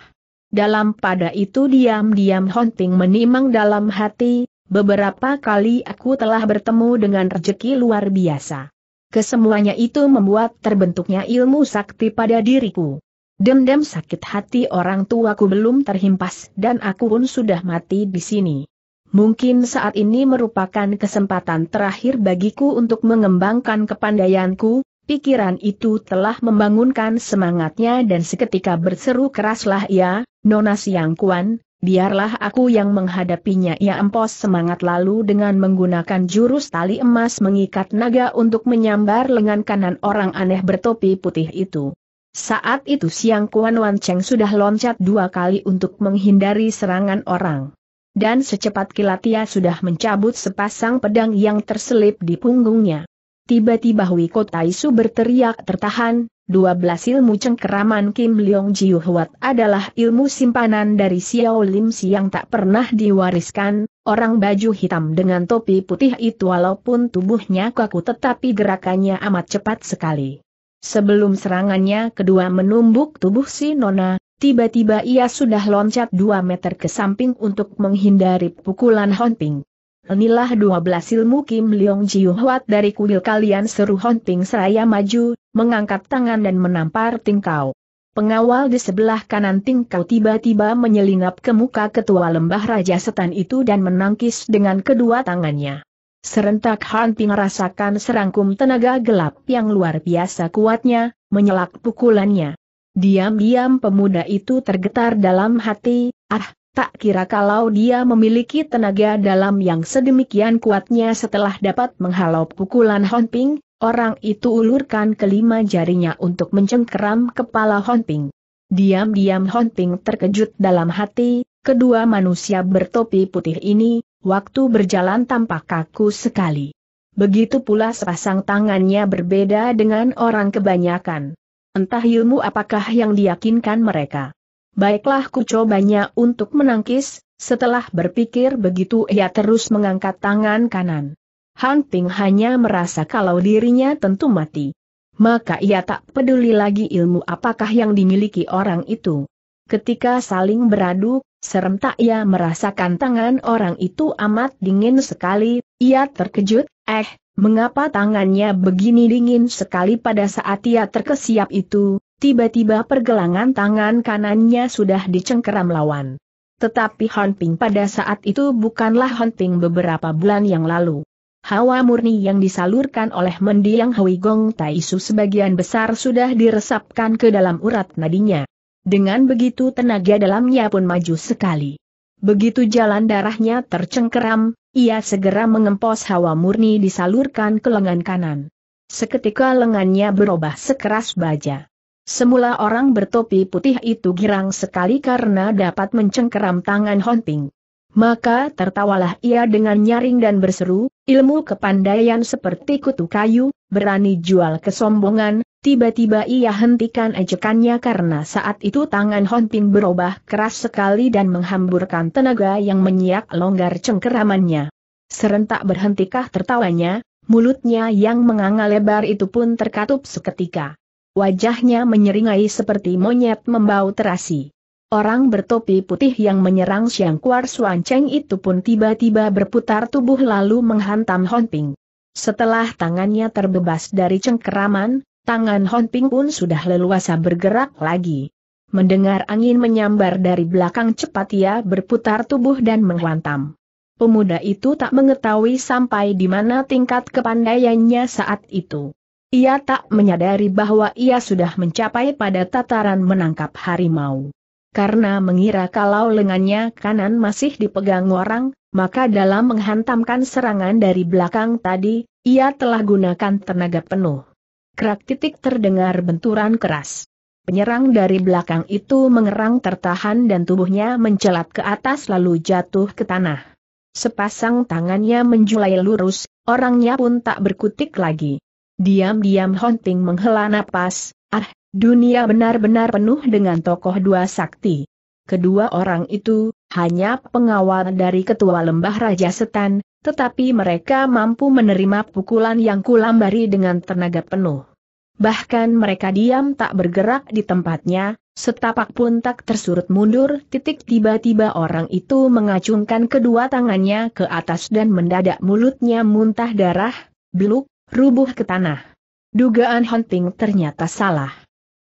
Dalam pada itu diam-diam Honting menimang dalam hati, beberapa kali aku telah bertemu dengan rejeki luar biasa. Kesemuanya itu membuat terbentuknya ilmu sakti pada diriku. Dendam sakit hati orang tuaku belum terhimpas dan aku pun sudah mati di sini. Mungkin saat ini merupakan kesempatan terakhir bagiku untuk mengembangkan kepandaianku, pikiran itu telah membangunkan semangatnya dan seketika berseru keraslah ia, ya, Nona Siang Kuan, Biarlah aku yang menghadapinya ia ya empos semangat lalu dengan menggunakan jurus tali emas mengikat naga untuk menyambar lengan kanan orang aneh bertopi putih itu. Saat itu siang Kuan Wan Cheng sudah loncat dua kali untuk menghindari serangan orang. Dan secepat kilat ia sudah mencabut sepasang pedang yang terselip di punggungnya. Tiba-tiba Wiko Taisu berteriak tertahan, 12 ilmu cengkeraman Kim Leong Jiu Huat adalah ilmu simpanan dari Xiao Lim si yang tak pernah diwariskan, orang baju hitam dengan topi putih itu walaupun tubuhnya kaku tetapi gerakannya amat cepat sekali. Sebelum serangannya kedua menumbuk tubuh si Nona, tiba-tiba ia sudah loncat 2 meter ke samping untuk menghindari pukulan Honping. Inilah dua belas ilmu Kim Leong Jiu Huat dari kuil kalian seru Hon Ping seraya maju, mengangkat tangan dan menampar tingkau. Pengawal di sebelah kanan tingkau tiba-tiba menyelinap ke muka ketua lembah Raja Setan itu dan menangkis dengan kedua tangannya. Serentak Han Ping rasakan serangkum tenaga gelap yang luar biasa kuatnya, menyelak pukulannya. Diam-diam pemuda itu tergetar dalam hati, ah, Tak kira kalau dia memiliki tenaga dalam yang sedemikian kuatnya setelah dapat menghalau pukulan Honping, orang itu ulurkan kelima jarinya untuk mencengkeram kepala Honping. Diam-diam Honping terkejut dalam hati, kedua manusia bertopi putih ini, waktu berjalan tampak kaku sekali. Begitu pula sepasang tangannya berbeda dengan orang kebanyakan. Entah ilmu apakah yang diyakinkan mereka. Baiklah ku cobanya untuk menangkis, setelah berpikir begitu ia terus mengangkat tangan kanan. Han Ping hanya merasa kalau dirinya tentu mati. Maka ia tak peduli lagi ilmu apakah yang dimiliki orang itu. Ketika saling beradu, serentak ia merasakan tangan orang itu amat dingin sekali, ia terkejut, eh, mengapa tangannya begini dingin sekali pada saat ia terkesiap itu, Tiba-tiba pergelangan tangan kanannya sudah dicengkeram lawan. Tetapi hunting pada saat itu bukanlah hunting beberapa bulan yang lalu. Hawa murni yang disalurkan oleh mendiang Hui Gong Tai Su sebagian besar sudah diresapkan ke dalam urat nadinya. Dengan begitu tenaga dalamnya pun maju sekali. Begitu jalan darahnya tercengkeram, ia segera mengempos hawa murni disalurkan ke lengan kanan. Seketika lengannya berubah sekeras baja. Semula orang bertopi putih itu girang sekali karena dapat mencengkeram tangan Honting. Maka tertawalah ia dengan nyaring dan berseru, ilmu kepandaian seperti kutu kayu, berani jual kesombongan, tiba-tiba ia hentikan ejekannya karena saat itu tangan Honting berubah keras sekali dan menghamburkan tenaga yang menyiak longgar cengkeramannya. Serentak berhentikah tertawanya, mulutnya yang menganga lebar itu pun terkatup seketika. Wajahnya menyeringai seperti monyet membau terasi. Orang bertopi putih yang menyerang Siang Kuar Suan Cheng itu pun tiba-tiba berputar tubuh lalu menghantam Hon Ping. Setelah tangannya terbebas dari cengkeraman, tangan Hon Ping pun sudah leluasa bergerak lagi. Mendengar angin menyambar dari belakang cepat ia berputar tubuh dan menghantam. Pemuda itu tak mengetahui sampai di mana tingkat kepandaiannya saat itu. Ia tak menyadari bahwa ia sudah mencapai pada tataran menangkap harimau. Karena mengira kalau lengannya kanan masih dipegang orang, maka dalam menghantamkan serangan dari belakang tadi, ia telah gunakan tenaga penuh. Kerak titik terdengar benturan keras. Penyerang dari belakang itu mengerang tertahan dan tubuhnya mencelat ke atas lalu jatuh ke tanah. Sepasang tangannya menjulai lurus, orangnya pun tak berkutik lagi. Diam-diam hunting menghela napas, ah, dunia benar-benar penuh dengan tokoh dua sakti. Kedua orang itu, hanya pengawal dari ketua lembah Raja Setan, tetapi mereka mampu menerima pukulan yang kulambari dengan tenaga penuh. Bahkan mereka diam tak bergerak di tempatnya, setapak pun tak tersurut mundur titik tiba-tiba orang itu mengacungkan kedua tangannya ke atas dan mendadak mulutnya muntah darah, beluk, rubuh ke tanah. Dugaan Hunting ternyata salah.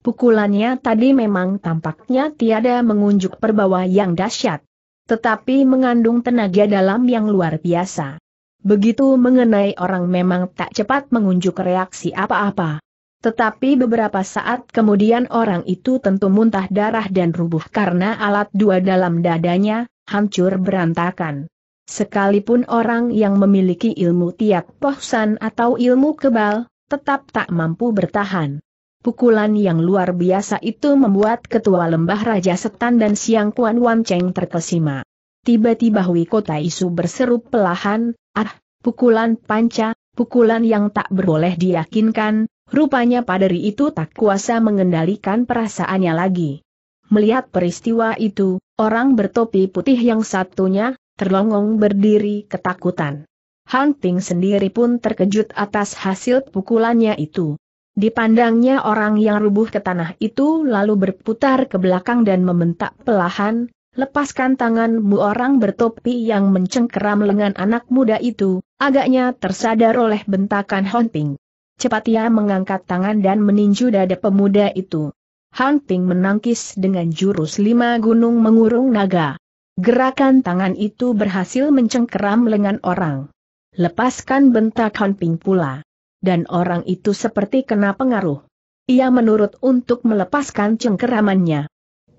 Pukulannya tadi memang tampaknya tiada mengunjuk perbawa yang dahsyat. Tetapi mengandung tenaga dalam yang luar biasa. Begitu mengenai orang memang tak cepat mengunjuk reaksi apa-apa. Tetapi beberapa saat kemudian orang itu tentu muntah darah dan rubuh karena alat dua dalam dadanya, hancur berantakan. Sekalipun orang yang memiliki ilmu tiak pohsan atau ilmu kebal, tetap tak mampu bertahan. Pukulan yang luar biasa itu membuat ketua lembah Raja Setan dan Siang Kuan Wan Cheng terkesima. Tiba-tiba Hui Kota Isu berseru pelahan, ah, pukulan panca, pukulan yang tak berboleh diyakinkan, rupanya paderi itu tak kuasa mengendalikan perasaannya lagi. Melihat peristiwa itu, orang bertopi putih yang satunya, terlongong berdiri ketakutan. Hunting sendiri pun terkejut atas hasil pukulannya itu. Dipandangnya orang yang rubuh ke tanah itu lalu berputar ke belakang dan membentak pelahan, lepaskan tanganmu orang bertopi yang mencengkeram lengan anak muda itu, agaknya tersadar oleh bentakan Hunting. Cepat ia mengangkat tangan dan meninju dada pemuda itu. Hunting menangkis dengan jurus lima gunung mengurung naga. Gerakan tangan itu berhasil mencengkeram lengan orang. Lepaskan bentak Ping pula. Dan orang itu seperti kena pengaruh. Ia menurut untuk melepaskan cengkeramannya.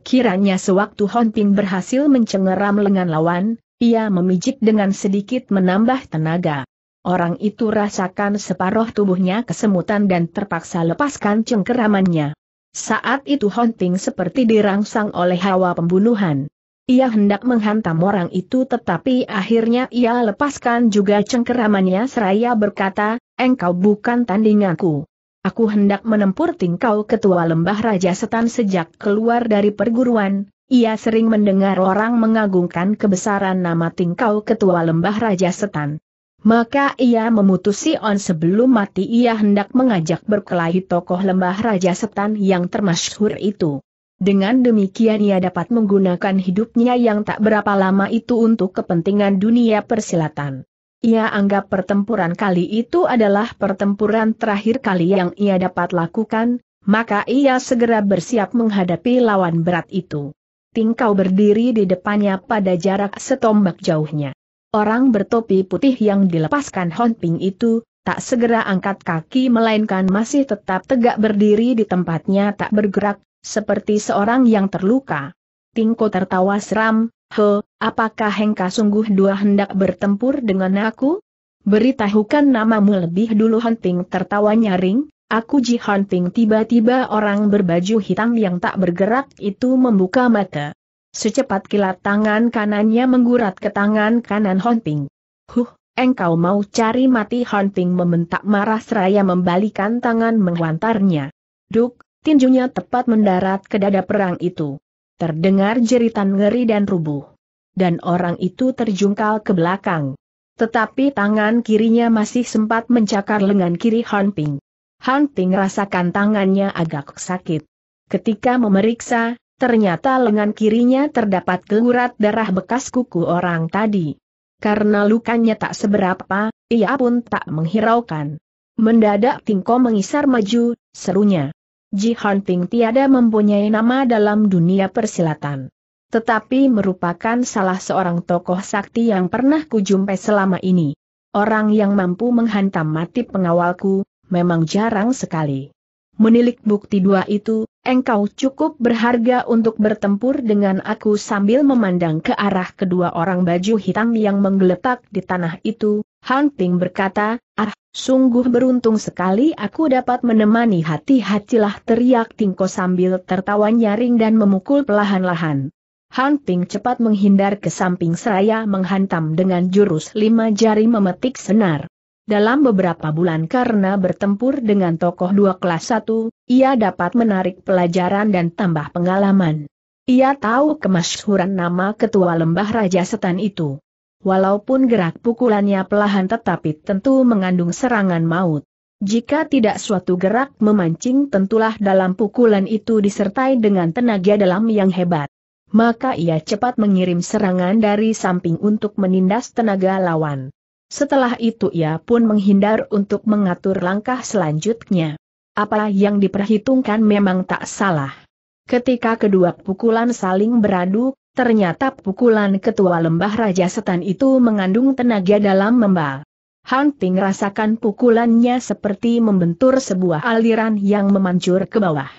Kiranya sewaktu Ping berhasil mencengkeram lengan lawan, ia memijik dengan sedikit menambah tenaga. Orang itu rasakan separuh tubuhnya kesemutan dan terpaksa lepaskan cengkeramannya. Saat itu Hon Ping seperti dirangsang oleh hawa pembunuhan. Ia hendak menghantam orang itu tetapi akhirnya ia lepaskan juga cengkeramannya seraya berkata, engkau bukan tandinganku. Aku hendak menempur tingkau ketua lembah Raja Setan sejak keluar dari perguruan, ia sering mendengar orang mengagungkan kebesaran nama tingkau ketua lembah Raja Setan. Maka ia memutusi on sebelum mati ia hendak mengajak berkelahi tokoh lembah Raja Setan yang termasyhur itu. Dengan demikian ia dapat menggunakan hidupnya yang tak berapa lama itu untuk kepentingan dunia persilatan. Ia anggap pertempuran kali itu adalah pertempuran terakhir kali yang ia dapat lakukan, maka ia segera bersiap menghadapi lawan berat itu. Tingkau berdiri di depannya pada jarak setombak jauhnya. Orang bertopi putih yang dilepaskan Honping itu, tak segera angkat kaki melainkan masih tetap tegak berdiri di tempatnya tak bergerak, seperti seorang yang terluka. Tingko tertawa seram, He, apakah Hengka sungguh dua hendak bertempur dengan aku? Beritahukan namamu lebih dulu Hunting tertawa nyaring, aku Ji Hunting tiba-tiba orang berbaju hitam yang tak bergerak itu membuka mata. Secepat kilat tangan kanannya menggurat ke tangan kanan Hunting. Huh, engkau mau cari mati Hunting Mementak marah seraya membalikan tangan menghantarnya. Duk, tinjunya tepat mendarat ke dada perang itu. Terdengar jeritan ngeri dan rubuh. Dan orang itu terjungkal ke belakang. Tetapi tangan kirinya masih sempat mencakar lengan kiri Han Ping. Han Ping rasakan tangannya agak sakit. Ketika memeriksa, ternyata lengan kirinya terdapat gelurat darah bekas kuku orang tadi. Karena lukanya tak seberapa, ia pun tak menghiraukan. Mendadak Tingko mengisar maju, serunya. Ji Hunting tiada mempunyai nama dalam dunia persilatan. Tetapi merupakan salah seorang tokoh sakti yang pernah kujumpai selama ini. Orang yang mampu menghantam mati pengawalku, memang jarang sekali. Menilik bukti dua itu, engkau cukup berharga untuk bertempur dengan aku sambil memandang ke arah kedua orang baju hitam yang menggeletak di tanah itu, Hunting berkata, Ah, sungguh beruntung sekali aku dapat menemani hati-hatilah teriak Tingko sambil tertawa nyaring dan memukul pelahan lahan Han Ping cepat menghindar ke samping seraya menghantam dengan jurus lima jari memetik senar. Dalam beberapa bulan karena bertempur dengan tokoh dua kelas satu, ia dapat menarik pelajaran dan tambah pengalaman. Ia tahu kemasyhuran nama ketua lembah Raja Setan itu walaupun gerak pukulannya pelahan tetapi tentu mengandung serangan maut. Jika tidak suatu gerak memancing tentulah dalam pukulan itu disertai dengan tenaga dalam yang hebat. Maka ia cepat mengirim serangan dari samping untuk menindas tenaga lawan. Setelah itu ia pun menghindar untuk mengatur langkah selanjutnya. Apa yang diperhitungkan memang tak salah. Ketika kedua pukulan saling beradu, Ternyata pukulan ketua lembah Raja Setan itu mengandung tenaga dalam membal. Hunting Ping rasakan pukulannya seperti membentur sebuah aliran yang memancur ke bawah.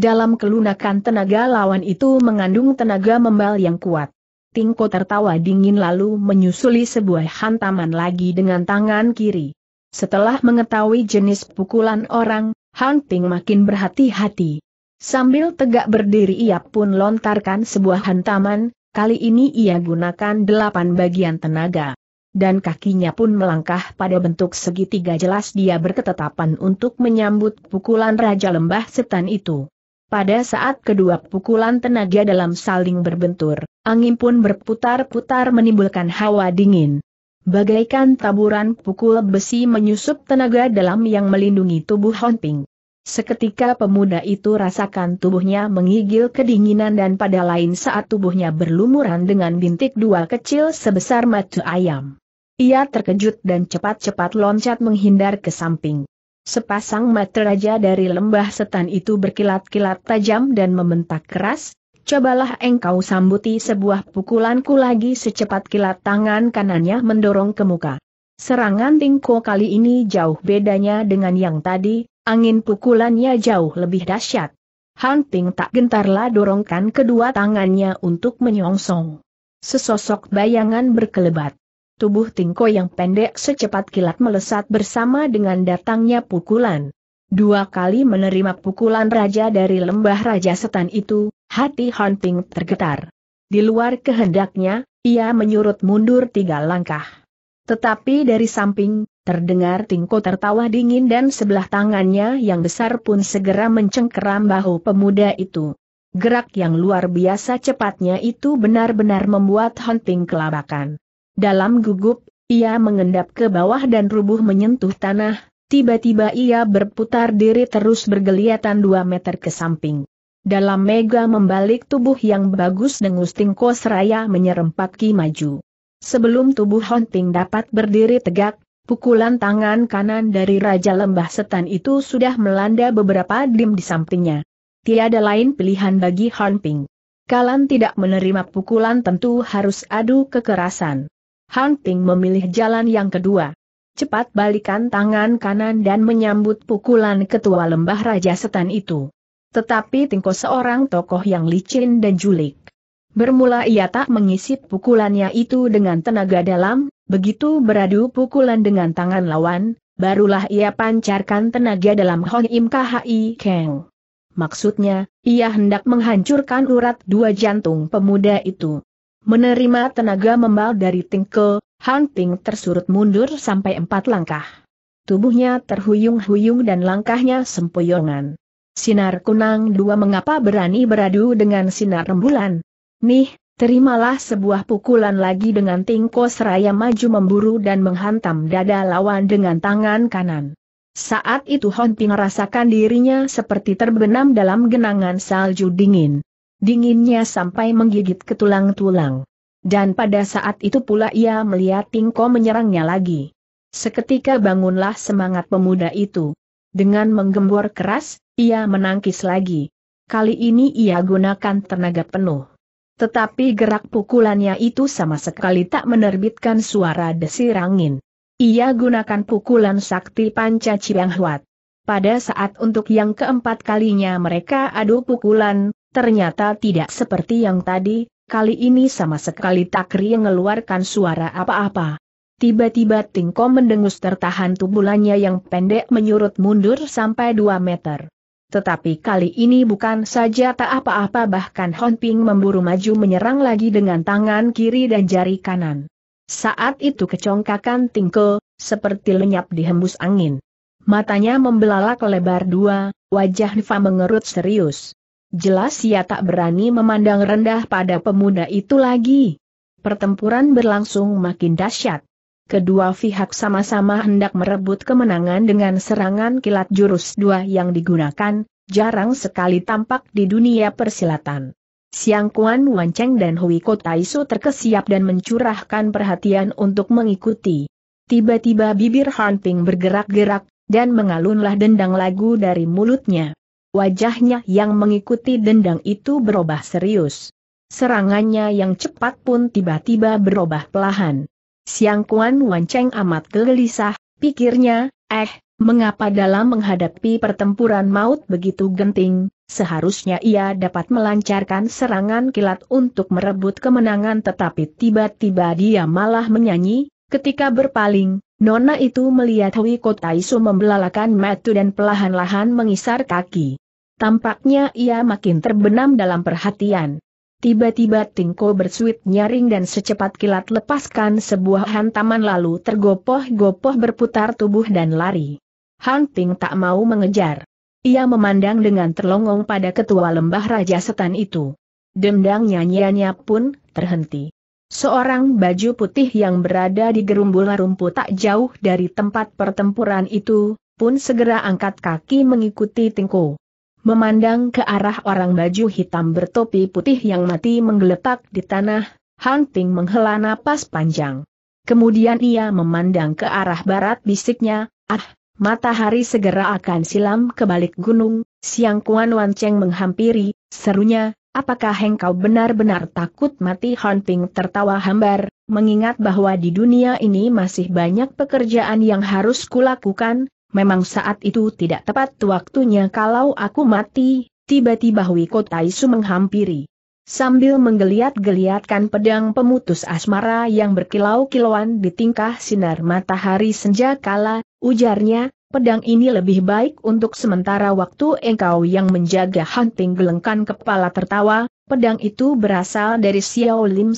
Dalam kelunakan tenaga lawan itu mengandung tenaga membal yang kuat. Tingko tertawa dingin lalu menyusuli sebuah hantaman lagi dengan tangan kiri. Setelah mengetahui jenis pukulan orang, Hunting makin berhati-hati. Sambil tegak berdiri ia pun lontarkan sebuah hantaman, kali ini ia gunakan delapan bagian tenaga. Dan kakinya pun melangkah pada bentuk segitiga jelas dia berketetapan untuk menyambut pukulan Raja Lembah Setan itu. Pada saat kedua pukulan tenaga dalam saling berbentur, angin pun berputar-putar menimbulkan hawa dingin. Bagaikan taburan pukul besi menyusup tenaga dalam yang melindungi tubuh Honping. Seketika pemuda itu rasakan tubuhnya mengigil kedinginan dan pada lain saat tubuhnya berlumuran dengan bintik dua kecil sebesar mata ayam. Ia terkejut dan cepat-cepat loncat menghindar ke samping. Sepasang mata raja dari lembah setan itu berkilat-kilat tajam dan membentak keras, cobalah engkau sambuti sebuah pukulanku lagi secepat kilat tangan kanannya mendorong ke muka. Serangan Tingko kali ini jauh bedanya dengan yang tadi, Angin pukulannya jauh lebih dahsyat. Hunting tak gentarlah dorongkan kedua tangannya untuk menyongsong. Sesosok bayangan berkelebat. Tubuh Tingko yang pendek secepat kilat melesat bersama dengan datangnya pukulan. Dua kali menerima pukulan raja dari lembah raja setan itu, hati Hunting tergetar. Di luar kehendaknya, ia menyurut mundur tiga langkah. Tetapi dari samping, Terdengar Tingko tertawa dingin dan sebelah tangannya yang besar pun segera mencengkeram bahu pemuda itu. Gerak yang luar biasa cepatnya itu benar-benar membuat Hunting kelabakan. Dalam gugup, ia mengendap ke bawah dan rubuh menyentuh tanah, tiba-tiba ia berputar diri terus bergeliatan 2 meter ke samping. Dalam mega membalik tubuh yang bagus dengus Tingko seraya menyerempak ki maju. Sebelum tubuh Hunting dapat berdiri tegak, Pukulan tangan kanan dari Raja Lembah Setan itu sudah melanda beberapa dim di sampingnya. Tiada lain pilihan bagi Han Ping. Kalan tidak menerima pukulan tentu harus adu kekerasan. Han memilih jalan yang kedua. Cepat balikan tangan kanan dan menyambut pukulan ketua lembah Raja Setan itu. Tetapi Tingko seorang tokoh yang licin dan julik. Bermula ia tak mengisi pukulannya itu dengan tenaga dalam, Begitu beradu pukulan dengan tangan lawan, barulah ia pancarkan tenaga dalam Hong Im KHI Keng. Maksudnya, ia hendak menghancurkan urat dua jantung pemuda itu. Menerima tenaga membal dari Tingke, Hang Ting tersurut mundur sampai empat langkah. Tubuhnya terhuyung-huyung dan langkahnya sempoyongan. Sinar kunang dua mengapa berani beradu dengan sinar rembulan? Nih, Terimalah sebuah pukulan lagi dengan Tingko Seraya maju memburu dan menghantam dada lawan dengan tangan kanan. Saat itu Hon Ping merasakan dirinya seperti terbenam dalam genangan salju dingin. Dinginnya sampai menggigit ke tulang-tulang. Dan pada saat itu pula ia melihat Tingko menyerangnya lagi. Seketika bangunlah semangat pemuda itu. Dengan menggembor keras, ia menangkis lagi. Kali ini ia gunakan tenaga penuh. Tetapi gerak pukulannya itu sama sekali tak menerbitkan suara desir angin. Ia gunakan pukulan sakti panca Cianghuat. Pada saat untuk yang keempat kalinya mereka adu pukulan, ternyata tidak seperti yang tadi, kali ini sama sekali tak ria mengeluarkan suara apa-apa. Tiba-tiba Tingko mendengus tertahan tubulannya yang pendek menyurut mundur sampai 2 meter tetapi kali ini bukan saja tak apa-apa bahkan Hon Ping memburu maju menyerang lagi dengan tangan kiri dan jari kanan. Saat itu kecongkakan Tingko, seperti lenyap dihembus angin. Matanya membelalak lebar dua, wajah Nifa mengerut serius. Jelas ia tak berani memandang rendah pada pemuda itu lagi. Pertempuran berlangsung makin dahsyat kedua pihak sama-sama hendak merebut kemenangan dengan serangan kilat jurus dua yang digunakan, jarang sekali tampak di dunia persilatan. Siang Kuan Wanceng dan Hui Kotaisu terkesiap dan mencurahkan perhatian untuk mengikuti. Tiba-tiba bibir Han bergerak-gerak, dan mengalunlah dendang lagu dari mulutnya. Wajahnya yang mengikuti dendang itu berubah serius. Serangannya yang cepat pun tiba-tiba berubah pelahan. Siang Kuan Wanceng amat gelisah, pikirnya, eh, mengapa dalam menghadapi pertempuran maut begitu genting, seharusnya ia dapat melancarkan serangan kilat untuk merebut kemenangan tetapi tiba-tiba dia malah menyanyi, ketika berpaling, Nona itu melihat Wiko Isu membelalakan matu dan pelahan-lahan mengisar kaki. Tampaknya ia makin terbenam dalam perhatian. Tiba-tiba Tingko bersuit nyaring dan secepat kilat lepaskan sebuah hantaman lalu tergopoh-gopoh berputar tubuh dan lari. Hunting tak mau mengejar. Ia memandang dengan terlongong pada ketua lembah Raja Setan itu. Dendang nyanyiannya pun terhenti. Seorang baju putih yang berada di gerumbul rumput tak jauh dari tempat pertempuran itu, pun segera angkat kaki mengikuti Tingko. Memandang ke arah orang baju hitam bertopi putih yang mati menggeletak di tanah, Han Ping menghela napas panjang. Kemudian ia memandang ke arah barat bisiknya, ah, matahari segera akan silam ke balik gunung, siang Kuan Wan Cheng menghampiri, serunya, apakah engkau benar-benar takut mati Han Ping tertawa hambar, mengingat bahwa di dunia ini masih banyak pekerjaan yang harus kulakukan, memang saat itu tidak tepat waktunya kalau aku mati, tiba-tiba Wiko Taisu menghampiri. Sambil menggeliat-geliatkan pedang pemutus asmara yang berkilau-kilauan di tingkah sinar matahari senja kala, ujarnya, pedang ini lebih baik untuk sementara waktu engkau yang menjaga hunting gelengkan kepala tertawa, pedang itu berasal dari Xiao Lim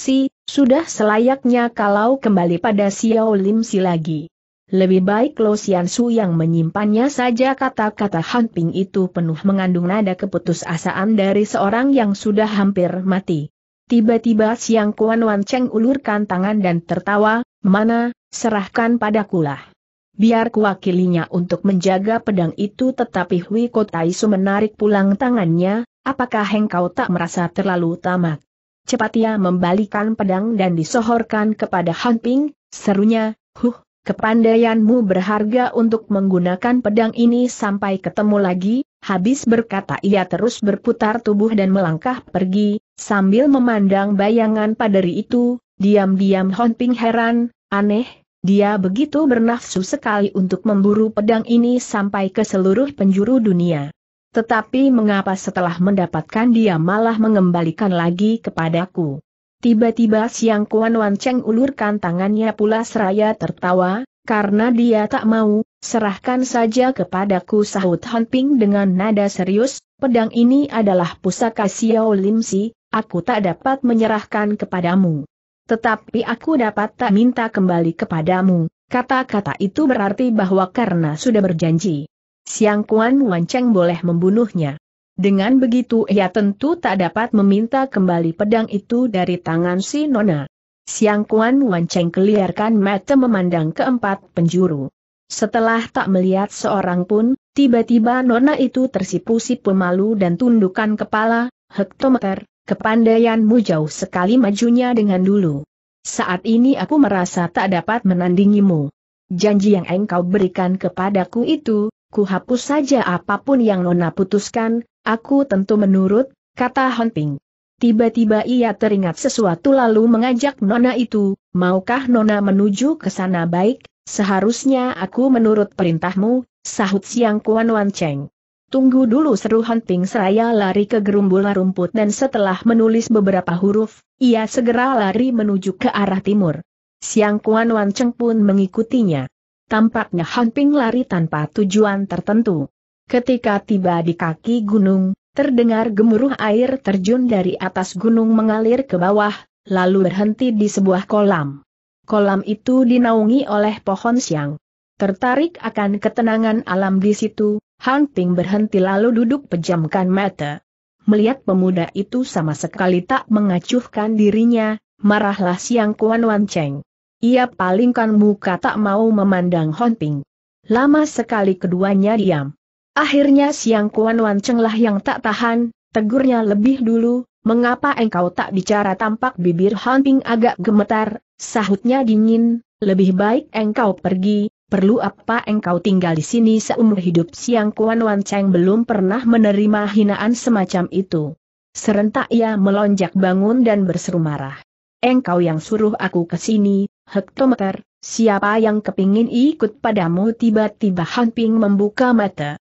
sudah selayaknya kalau kembali pada Xiao Lim lagi. Lebih baik Lo Sian Su yang menyimpannya saja kata-kata Han Ping itu penuh mengandung nada keputusasaan dari seorang yang sudah hampir mati. Tiba-tiba Siang Kuan Wan Cheng ulurkan tangan dan tertawa, mana, serahkan padakulah. Biar kuwakilinya untuk menjaga pedang itu tetapi Hui Kotai Su menarik pulang tangannya, apakah engkau tak merasa terlalu tamak? Cepat ia membalikan pedang dan disohorkan kepada Han Ping, serunya, huh, Kepandaianmu berharga untuk menggunakan pedang ini sampai ketemu lagi, habis berkata ia terus berputar tubuh dan melangkah pergi, sambil memandang bayangan paderi itu, diam-diam Honping heran, aneh, dia begitu bernafsu sekali untuk memburu pedang ini sampai ke seluruh penjuru dunia. Tetapi mengapa setelah mendapatkan dia malah mengembalikan lagi kepadaku? Tiba-tiba Siang Kuan Wan Cheng ulurkan tangannya pula seraya tertawa, karena dia tak mau, serahkan saja kepadaku sahut Han Ping dengan nada serius, pedang ini adalah pusaka Xiao Lim Si, aku tak dapat menyerahkan kepadamu. Tetapi aku dapat tak minta kembali kepadamu, kata-kata itu berarti bahwa karena sudah berjanji. Siang Kuan Wan Cheng boleh membunuhnya. Dengan begitu ia tentu tak dapat meminta kembali pedang itu dari tangan si Nona. Siang Kuan Wan Cheng keliarkan mata memandang keempat penjuru. Setelah tak melihat seorang pun, tiba-tiba Nona itu tersipu-sipu malu dan tundukkan kepala, hektometer, kepandaianmu jauh sekali majunya dengan dulu. Saat ini aku merasa tak dapat menandingimu. Janji yang engkau berikan kepadaku itu, kuhapus saja apapun yang Nona putuskan, Aku tentu menurut, kata Ping. Tiba-tiba ia teringat sesuatu lalu mengajak Nona itu, maukah Nona menuju ke sana baik, seharusnya aku menurut perintahmu, sahut siang Kuan Wan Cheng. Tunggu dulu seru Ping. seraya lari ke gerumbulan rumput dan setelah menulis beberapa huruf, ia segera lari menuju ke arah timur. Siang Kuan Wan Cheng pun mengikutinya. Tampaknya Ping lari tanpa tujuan tertentu. Ketika tiba di kaki gunung, terdengar gemuruh air terjun dari atas gunung mengalir ke bawah, lalu berhenti di sebuah kolam. Kolam itu dinaungi oleh pohon siang. Tertarik akan ketenangan alam di situ, Hunting Ping berhenti lalu duduk pejamkan mata. Melihat pemuda itu sama sekali tak mengacuhkan dirinya, marahlah siang Kuan Wan Cheng. Ia palingkan muka tak mau memandang Hunting. Ping. Lama sekali keduanya diam. Akhirnya siang Kuan Wan lah yang tak tahan, tegurnya lebih dulu, mengapa engkau tak bicara tampak bibir Hanping agak gemetar, sahutnya dingin, lebih baik engkau pergi, perlu apa engkau tinggal di sini seumur hidup siang Kuan Wan Cheng belum pernah menerima hinaan semacam itu. Serentak ia melonjak bangun dan berseru marah. Engkau yang suruh aku ke sini, hektometer, siapa yang kepingin ikut padamu tiba-tiba Hanping membuka mata,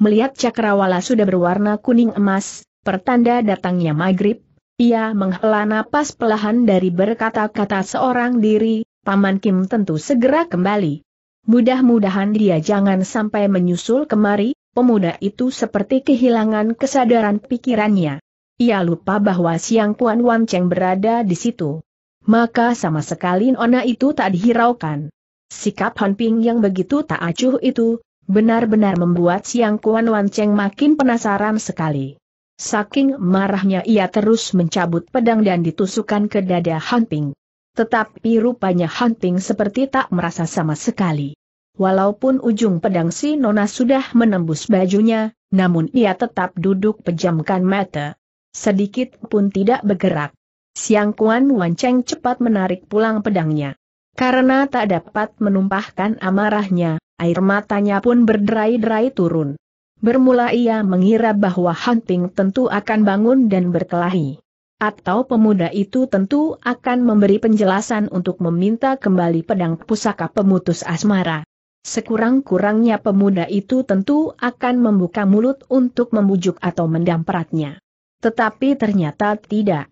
melihat cakrawala sudah berwarna kuning emas, pertanda datangnya maghrib, ia menghela napas pelahan dari berkata-kata seorang diri, Paman Kim tentu segera kembali. Mudah-mudahan dia jangan sampai menyusul kemari, pemuda itu seperti kehilangan kesadaran pikirannya. Ia lupa bahwa Siang Puan Wan Cheng berada di situ. Maka sama sekali Nona itu tak dihiraukan. Sikap Han Ping yang begitu tak acuh itu, benar-benar membuat Siang Kuan Wan Cheng makin penasaran sekali. Saking marahnya ia terus mencabut pedang dan ditusukkan ke dada Han Ping. Tetapi rupanya Han seperti tak merasa sama sekali. Walaupun ujung pedang si Nona sudah menembus bajunya, namun ia tetap duduk pejamkan mata. Sedikit pun tidak bergerak. Siang Kuan Wan Cheng cepat menarik pulang pedangnya. Karena tak dapat menumpahkan amarahnya, air matanya pun berderai-derai turun. Bermula ia mengira bahwa Hunting tentu akan bangun dan berkelahi. Atau pemuda itu tentu akan memberi penjelasan untuk meminta kembali pedang pusaka pemutus asmara. Sekurang-kurangnya pemuda itu tentu akan membuka mulut untuk membujuk atau mendampratnya. Tetapi ternyata tidak.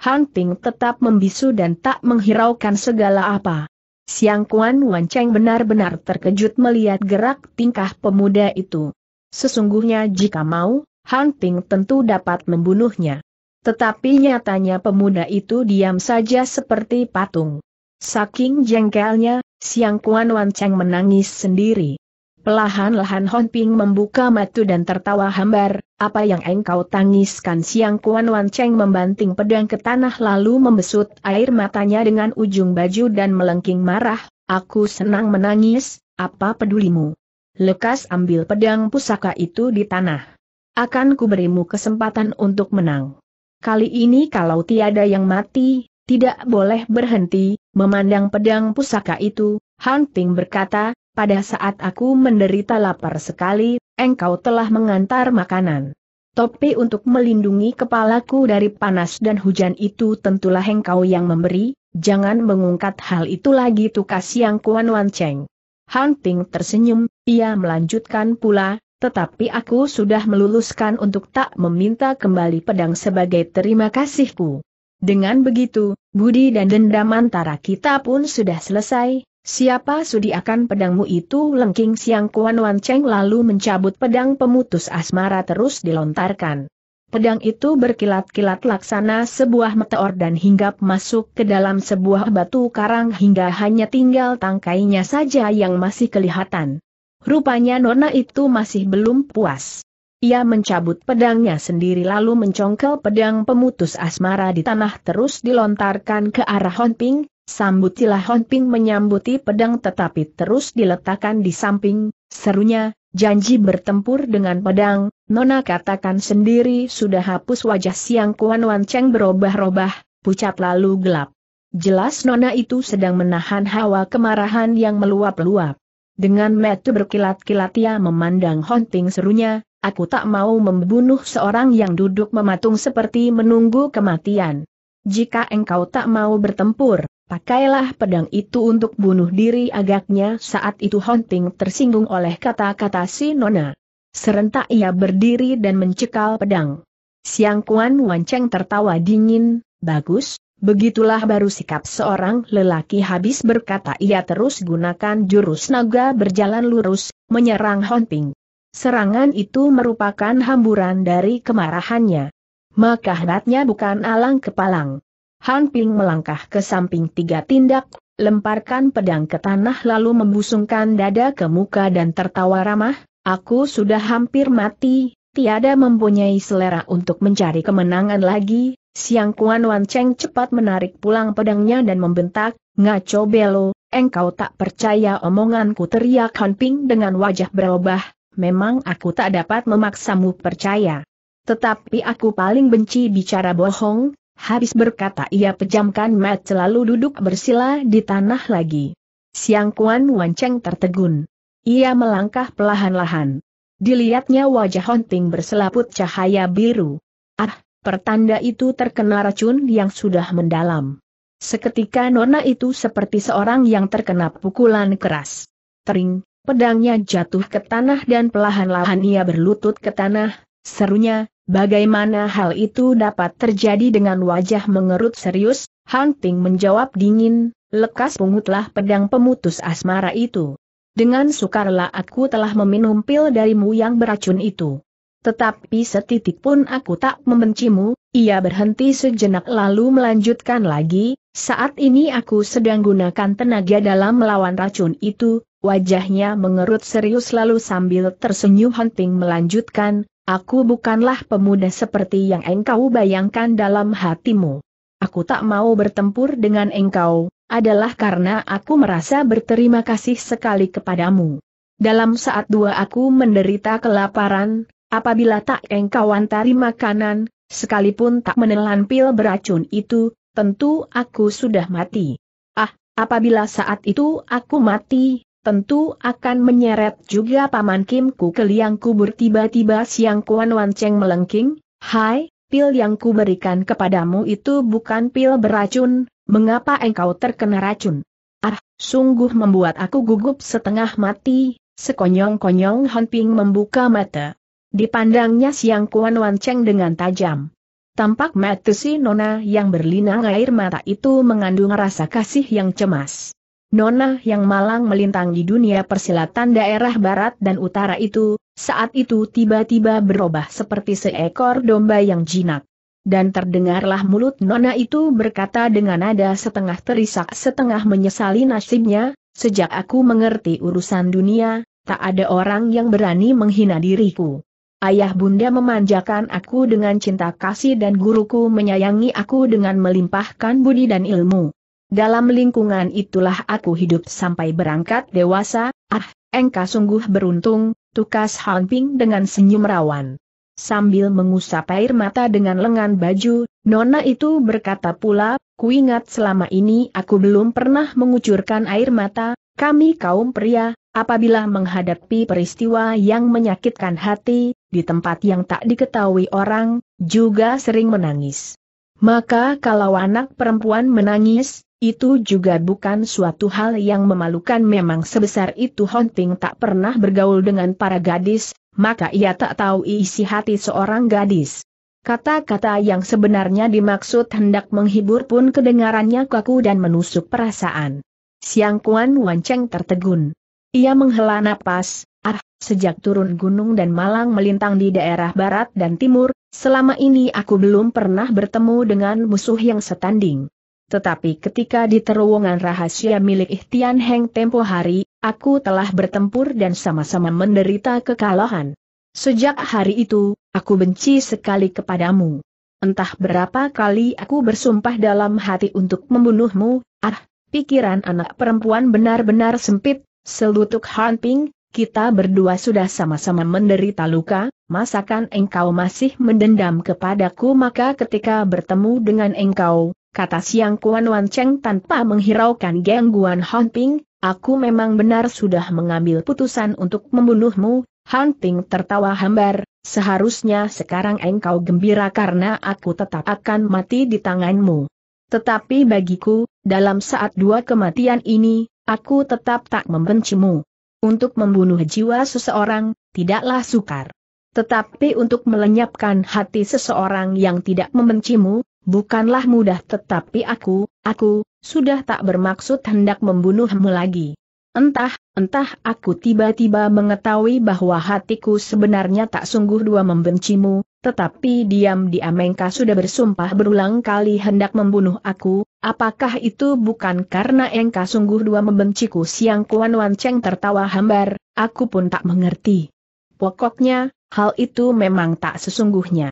Han Ping tetap membisu dan tak menghiraukan segala apa. Siang Kuan Wan Cheng benar-benar terkejut melihat gerak tingkah pemuda itu. Sesungguhnya jika mau, Han Ping tentu dapat membunuhnya. Tetapi nyatanya pemuda itu diam saja seperti patung. Saking jengkelnya, Siang Kuan Wan Cheng menangis sendiri. Pelahan-lahan Hon Ping membuka matu dan tertawa hambar, apa yang engkau tangiskan siang Kuan Wan Cheng membanting pedang ke tanah lalu membesut air matanya dengan ujung baju dan melengking marah, aku senang menangis, apa pedulimu? Lekas ambil pedang pusaka itu di tanah. Akan kuberimu kesempatan untuk menang. Kali ini kalau tiada yang mati, tidak boleh berhenti, memandang pedang pusaka itu, Han Ping berkata, pada saat aku menderita lapar sekali, engkau telah mengantar makanan. Topi untuk melindungi kepalaku dari panas dan hujan itu tentulah engkau yang memberi, jangan mengungkat hal itu lagi tukas yang Kuan Wan Cheng. Han Ping tersenyum, ia melanjutkan pula, tetapi aku sudah meluluskan untuk tak meminta kembali pedang sebagai terima kasihku. Dengan begitu, budi dan dendam antara kita pun sudah selesai, Siapa sudi akan pedangmu itu lengking siang Kuan Wan Cheng lalu mencabut pedang pemutus asmara terus dilontarkan. Pedang itu berkilat-kilat laksana sebuah meteor dan hinggap masuk ke dalam sebuah batu karang hingga hanya tinggal tangkainya saja yang masih kelihatan. Rupanya Nona itu masih belum puas. Ia mencabut pedangnya sendiri lalu mencongkel pedang pemutus asmara di tanah terus dilontarkan ke arah Honping, Sambutilah Ping menyambuti pedang tetapi terus diletakkan di samping, serunya, janji bertempur dengan pedang, Nona katakan sendiri sudah hapus wajah siang Kuan Wan Cheng berubah ubah pucat lalu gelap. Jelas Nona itu sedang menahan hawa kemarahan yang meluap-luap. Dengan metu berkilat-kilat ia memandang Ping serunya, aku tak mau membunuh seorang yang duduk mematung seperti menunggu kematian. Jika engkau tak mau bertempur, Pakailah pedang itu untuk bunuh diri agaknya saat itu Honting tersinggung oleh kata-kata si Nona. Serentak ia berdiri dan mencekal pedang. Siang Kuan Wanceng tertawa dingin, bagus, begitulah baru sikap seorang lelaki habis berkata ia terus gunakan jurus naga berjalan lurus, menyerang Honting. Serangan itu merupakan hamburan dari kemarahannya. Maka hebatnya bukan alang kepalang. Han Ping melangkah ke samping tiga tindak, lemparkan pedang ke tanah lalu membusungkan dada ke muka dan tertawa ramah, aku sudah hampir mati, tiada mempunyai selera untuk mencari kemenangan lagi, Siang Kuan Wan Cheng cepat menarik pulang pedangnya dan membentak, ngaco belo, engkau tak percaya omonganku teriak Han Ping dengan wajah berubah, memang aku tak dapat memaksamu percaya. Tetapi aku paling benci bicara bohong, Habis berkata ia pejamkan mat selalu duduk bersila di tanah lagi. Siang Kuan Wanceng tertegun. Ia melangkah pelahan-lahan. Dilihatnya wajah Honting berselaput cahaya biru. Ah, pertanda itu terkena racun yang sudah mendalam. Seketika nona itu seperti seorang yang terkena pukulan keras. Tering, pedangnya jatuh ke tanah dan pelahan-lahan ia berlutut ke tanah, serunya, Bagaimana hal itu dapat terjadi dengan wajah mengerut serius? Hunting menjawab dingin, lekas pungutlah pedang pemutus asmara itu. Dengan sukarela aku telah meminum pil darimu yang beracun itu. Tetapi setitik pun aku tak membencimu, ia berhenti sejenak lalu melanjutkan lagi, saat ini aku sedang gunakan tenaga dalam melawan racun itu, wajahnya mengerut serius lalu sambil tersenyum hunting melanjutkan, Aku bukanlah pemuda seperti yang engkau bayangkan dalam hatimu. Aku tak mau bertempur dengan engkau, adalah karena aku merasa berterima kasih sekali kepadamu. Dalam saat dua aku menderita kelaparan, apabila tak engkau antari makanan, sekalipun tak menelan pil beracun itu, tentu aku sudah mati. Ah, apabila saat itu aku mati, tentu akan menyeret juga Paman Kimku ke liang kubur tiba-tiba siang Kuan Wan Cheng melengking, Hai, pil yang kuberikan kepadamu itu bukan pil beracun, mengapa engkau terkena racun? Ah, sungguh membuat aku gugup setengah mati, sekonyong-konyong Han Ping membuka mata. Dipandangnya siang Kuan Wan Cheng dengan tajam. Tampak mata si nona yang berlinang air mata itu mengandung rasa kasih yang cemas. Nona yang malang melintang di dunia persilatan daerah barat dan utara itu, saat itu tiba-tiba berubah seperti seekor domba yang jinak. Dan terdengarlah mulut Nona itu berkata dengan nada setengah terisak setengah menyesali nasibnya, sejak aku mengerti urusan dunia, tak ada orang yang berani menghina diriku. Ayah bunda memanjakan aku dengan cinta kasih dan guruku menyayangi aku dengan melimpahkan budi dan ilmu. Dalam lingkungan itulah aku hidup sampai berangkat dewasa, ah, engkau sungguh beruntung, tukas Hang Ping dengan senyum rawan. Sambil mengusap air mata dengan lengan baju, Nona itu berkata pula, kuingat selama ini aku belum pernah mengucurkan air mata, kami kaum pria, apabila menghadapi peristiwa yang menyakitkan hati, di tempat yang tak diketahui orang, juga sering menangis. Maka kalau anak perempuan menangis, itu juga bukan suatu hal yang memalukan memang sebesar itu Hon tak pernah bergaul dengan para gadis, maka ia tak tahu isi hati seorang gadis. Kata-kata yang sebenarnya dimaksud hendak menghibur pun kedengarannya kaku dan menusuk perasaan. Siang Kuan Wanceng tertegun. Ia menghela napas, ah, sejak turun gunung dan malang melintang di daerah barat dan timur, selama ini aku belum pernah bertemu dengan musuh yang setanding. Tetapi ketika di terowongan rahasia milik Ihtian Heng tempo hari, aku telah bertempur dan sama-sama menderita kekalahan. Sejak hari itu, aku benci sekali kepadamu. Entah berapa kali aku bersumpah dalam hati untuk membunuhmu, ah, pikiran anak perempuan benar-benar sempit, selutuk Han kita berdua sudah sama-sama menderita luka, masakan engkau masih mendendam kepadaku maka ketika bertemu dengan engkau, kata Siang Kuan Wan Cheng tanpa menghiraukan gangguan Han Ping, aku memang benar sudah mengambil putusan untuk membunuhmu, Han Ping tertawa hambar, seharusnya sekarang engkau gembira karena aku tetap akan mati di tanganmu. Tetapi bagiku, dalam saat dua kematian ini, aku tetap tak membencimu. Untuk membunuh jiwa seseorang, tidaklah sukar. Tetapi untuk melenyapkan hati seseorang yang tidak membencimu, bukanlah mudah tetapi aku, aku, sudah tak bermaksud hendak membunuhmu lagi. Entah, entah aku tiba-tiba mengetahui bahwa hatiku sebenarnya tak sungguh dua membencimu, tetapi diam-diam engkau sudah bersumpah berulang kali hendak membunuh aku, apakah itu bukan karena engkau sungguh dua membenciku siang Kuan Wan tertawa hambar, aku pun tak mengerti. Pokoknya, hal itu memang tak sesungguhnya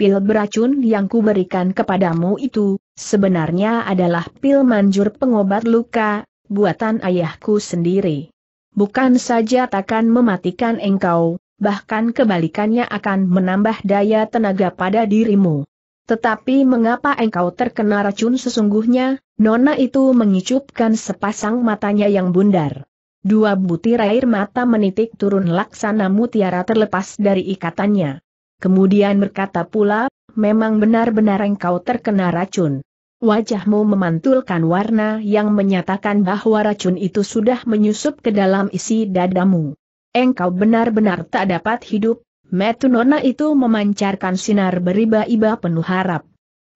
pil beracun yang kuberikan kepadamu itu, sebenarnya adalah pil manjur pengobat luka, buatan ayahku sendiri. Bukan saja takkan mematikan engkau, bahkan kebalikannya akan menambah daya tenaga pada dirimu. Tetapi mengapa engkau terkena racun sesungguhnya? Nona itu mengicupkan sepasang matanya yang bundar. Dua butir air mata menitik turun laksana mutiara terlepas dari ikatannya. Kemudian berkata pula, memang benar-benar engkau terkena racun. Wajahmu memantulkan warna yang menyatakan bahwa racun itu sudah menyusup ke dalam isi dadamu. Engkau benar-benar tak dapat hidup, Metunona itu memancarkan sinar beriba-iba penuh harap.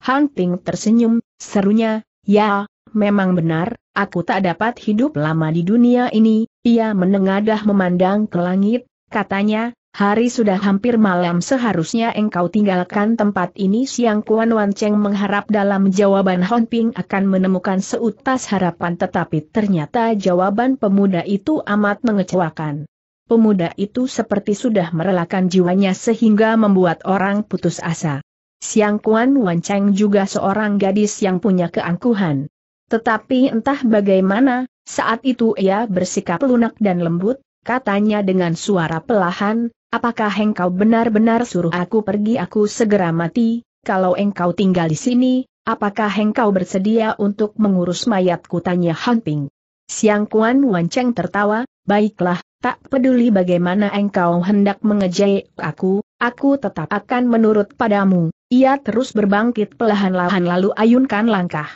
Hang tersenyum, serunya, ya, memang benar, aku tak dapat hidup lama di dunia ini, ia menengadah memandang ke langit, katanya, Hari sudah hampir malam seharusnya engkau tinggalkan tempat ini siang Kuan Wan Cheng mengharap dalam jawaban Hon Ping akan menemukan seutas harapan tetapi ternyata jawaban pemuda itu amat mengecewakan. Pemuda itu seperti sudah merelakan jiwanya sehingga membuat orang putus asa. Siang Kuan Wan Cheng juga seorang gadis yang punya keangkuhan. Tetapi entah bagaimana, saat itu ia bersikap lunak dan lembut, katanya dengan suara pelahan, apakah engkau benar-benar suruh aku pergi aku segera mati, kalau engkau tinggal di sini, apakah engkau bersedia untuk mengurus mayatku tanya Han Ping. Siang Kuan Wanceng tertawa, baiklah, tak peduli bagaimana engkau hendak mengejek aku, aku tetap akan menurut padamu. Ia terus berbangkit pelahan-lahan lalu ayunkan langkah.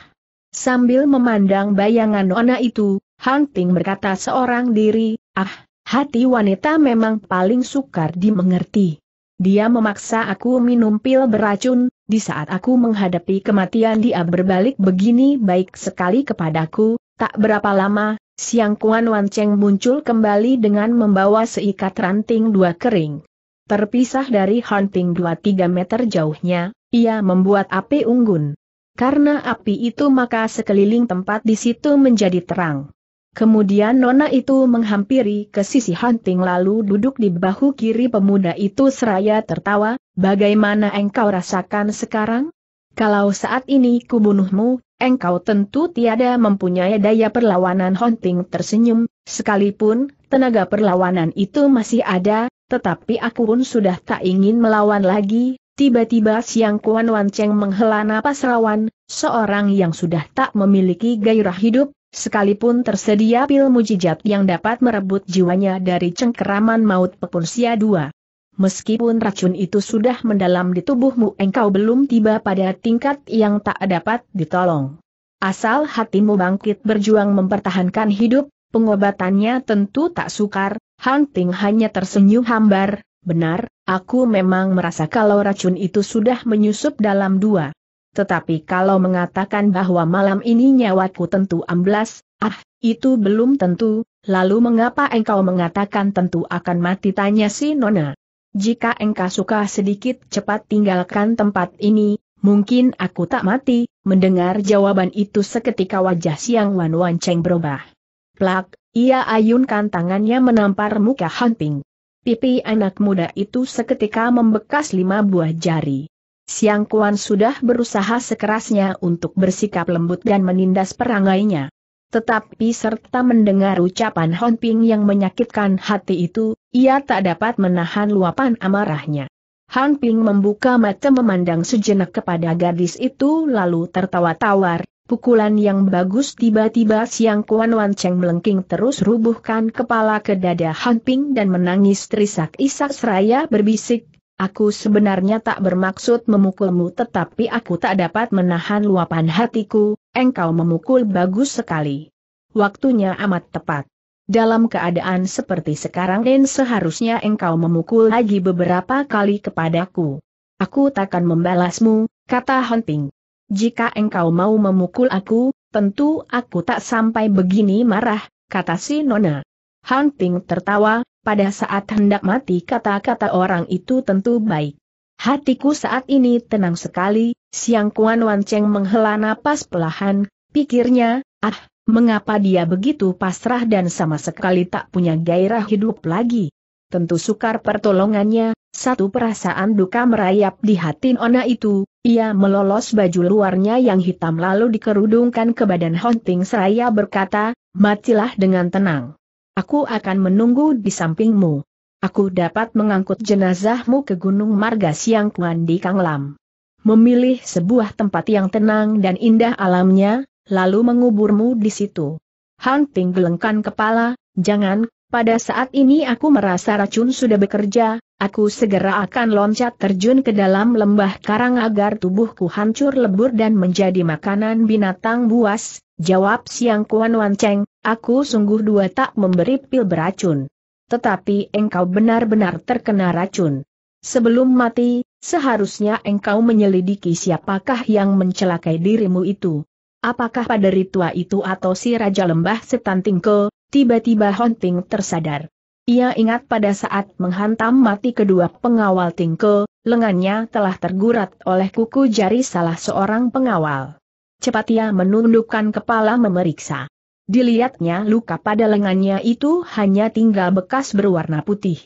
Sambil memandang bayangan Nona itu, Hunting berkata seorang diri, ah, Hati wanita memang paling sukar dimengerti. Dia memaksa aku minum pil beracun, di saat aku menghadapi kematian dia berbalik begini baik sekali kepadaku, tak berapa lama, siang Kuan Wan Cheng muncul kembali dengan membawa seikat ranting dua kering. Terpisah dari Hunting dua tiga meter jauhnya, ia membuat api unggun. Karena api itu maka sekeliling tempat di situ menjadi terang. Kemudian nona itu menghampiri ke sisi Hunting lalu duduk di bahu kiri pemuda itu seraya tertawa, bagaimana engkau rasakan sekarang? Kalau saat ini kubunuhmu, engkau tentu tiada mempunyai daya perlawanan Hunting tersenyum, sekalipun tenaga perlawanan itu masih ada, tetapi aku pun sudah tak ingin melawan lagi. Tiba-tiba siang Kuan Wan Cheng menghela napas rawan, seorang yang sudah tak memiliki gairah hidup, Sekalipun tersedia pil mujijat yang dapat merebut jiwanya dari cengkeraman maut pepunsia dua. Meskipun racun itu sudah mendalam di tubuhmu engkau belum tiba pada tingkat yang tak dapat ditolong. Asal hatimu bangkit berjuang mempertahankan hidup, pengobatannya tentu tak sukar, Hunting hanya tersenyum hambar, benar, aku memang merasa kalau racun itu sudah menyusup dalam dua tetapi kalau mengatakan bahwa malam ini nyawaku tentu amblas, ah, itu belum tentu, lalu mengapa engkau mengatakan tentu akan mati tanya si Nona. Jika engkau suka sedikit cepat tinggalkan tempat ini, mungkin aku tak mati, mendengar jawaban itu seketika wajah siang Wan Wan Cheng berubah. Plak, ia ayunkan tangannya menampar muka hunting. Pipi anak muda itu seketika membekas lima buah jari. Siang Kuan sudah berusaha sekerasnya untuk bersikap lembut dan menindas perangainya. Tetapi serta mendengar ucapan Hon Ping yang menyakitkan hati itu, ia tak dapat menahan luapan amarahnya. Han Ping membuka mata memandang sejenak kepada gadis itu lalu tertawa tawar, Pukulan yang bagus tiba-tiba Siang Kuan Wan Cheng melengking terus rubuhkan kepala ke dada Han Ping dan menangis terisak-isak seraya berbisik, Aku sebenarnya tak bermaksud memukulmu tetapi aku tak dapat menahan luapan hatiku, engkau memukul bagus sekali. Waktunya amat tepat. Dalam keadaan seperti sekarang dan seharusnya engkau memukul lagi beberapa kali kepadaku. Aku takkan membalasmu, kata Ping. Jika engkau mau memukul aku, tentu aku tak sampai begini marah, kata si Nona. Han Ping tertawa, pada saat hendak mati kata-kata orang itu tentu baik. Hatiku saat ini tenang sekali, Siang Kuan Wan Cheng menghela napas pelahan, pikirnya, ah, mengapa dia begitu pasrah dan sama sekali tak punya gairah hidup lagi. Tentu sukar pertolongannya, satu perasaan duka merayap di hati ona itu, ia melolos baju luarnya yang hitam lalu dikerudungkan ke badan Hunting. seraya berkata, matilah dengan tenang. Aku akan menunggu di sampingmu. Aku dapat mengangkut jenazahmu ke Gunung Marga Siang Kuan di Kanglam. Memilih sebuah tempat yang tenang dan indah alamnya, lalu menguburmu di situ. Han Ping gelengkan kepala, jangan, pada saat ini aku merasa racun sudah bekerja, Aku segera akan loncat terjun ke dalam lembah karang agar tubuhku hancur lebur dan menjadi makanan binatang buas, Jawab Siang Kuan Wan Cheng, aku sungguh dua tak memberi pil beracun. Tetapi engkau benar-benar terkena racun. Sebelum mati, seharusnya engkau menyelidiki siapakah yang mencelakai dirimu itu. Apakah pada ritua itu atau si Raja Lembah Setan Tingko, tiba-tiba hunting tersadar. Ia ingat pada saat menghantam mati kedua pengawal Tingko, lengannya telah tergurat oleh kuku jari salah seorang pengawal. Cepat ia menundukkan kepala memeriksa. Dilihatnya luka pada lengannya itu hanya tinggal bekas berwarna putih.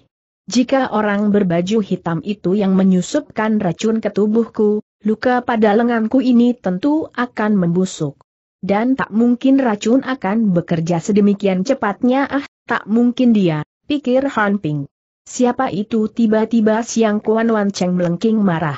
Jika orang berbaju hitam itu yang menyusupkan racun ke tubuhku, luka pada lenganku ini tentu akan membusuk. Dan tak mungkin racun akan bekerja sedemikian cepatnya ah, tak mungkin dia, pikir Han Ping. Siapa itu tiba-tiba siang Kuan Wan Cheng melengking marah.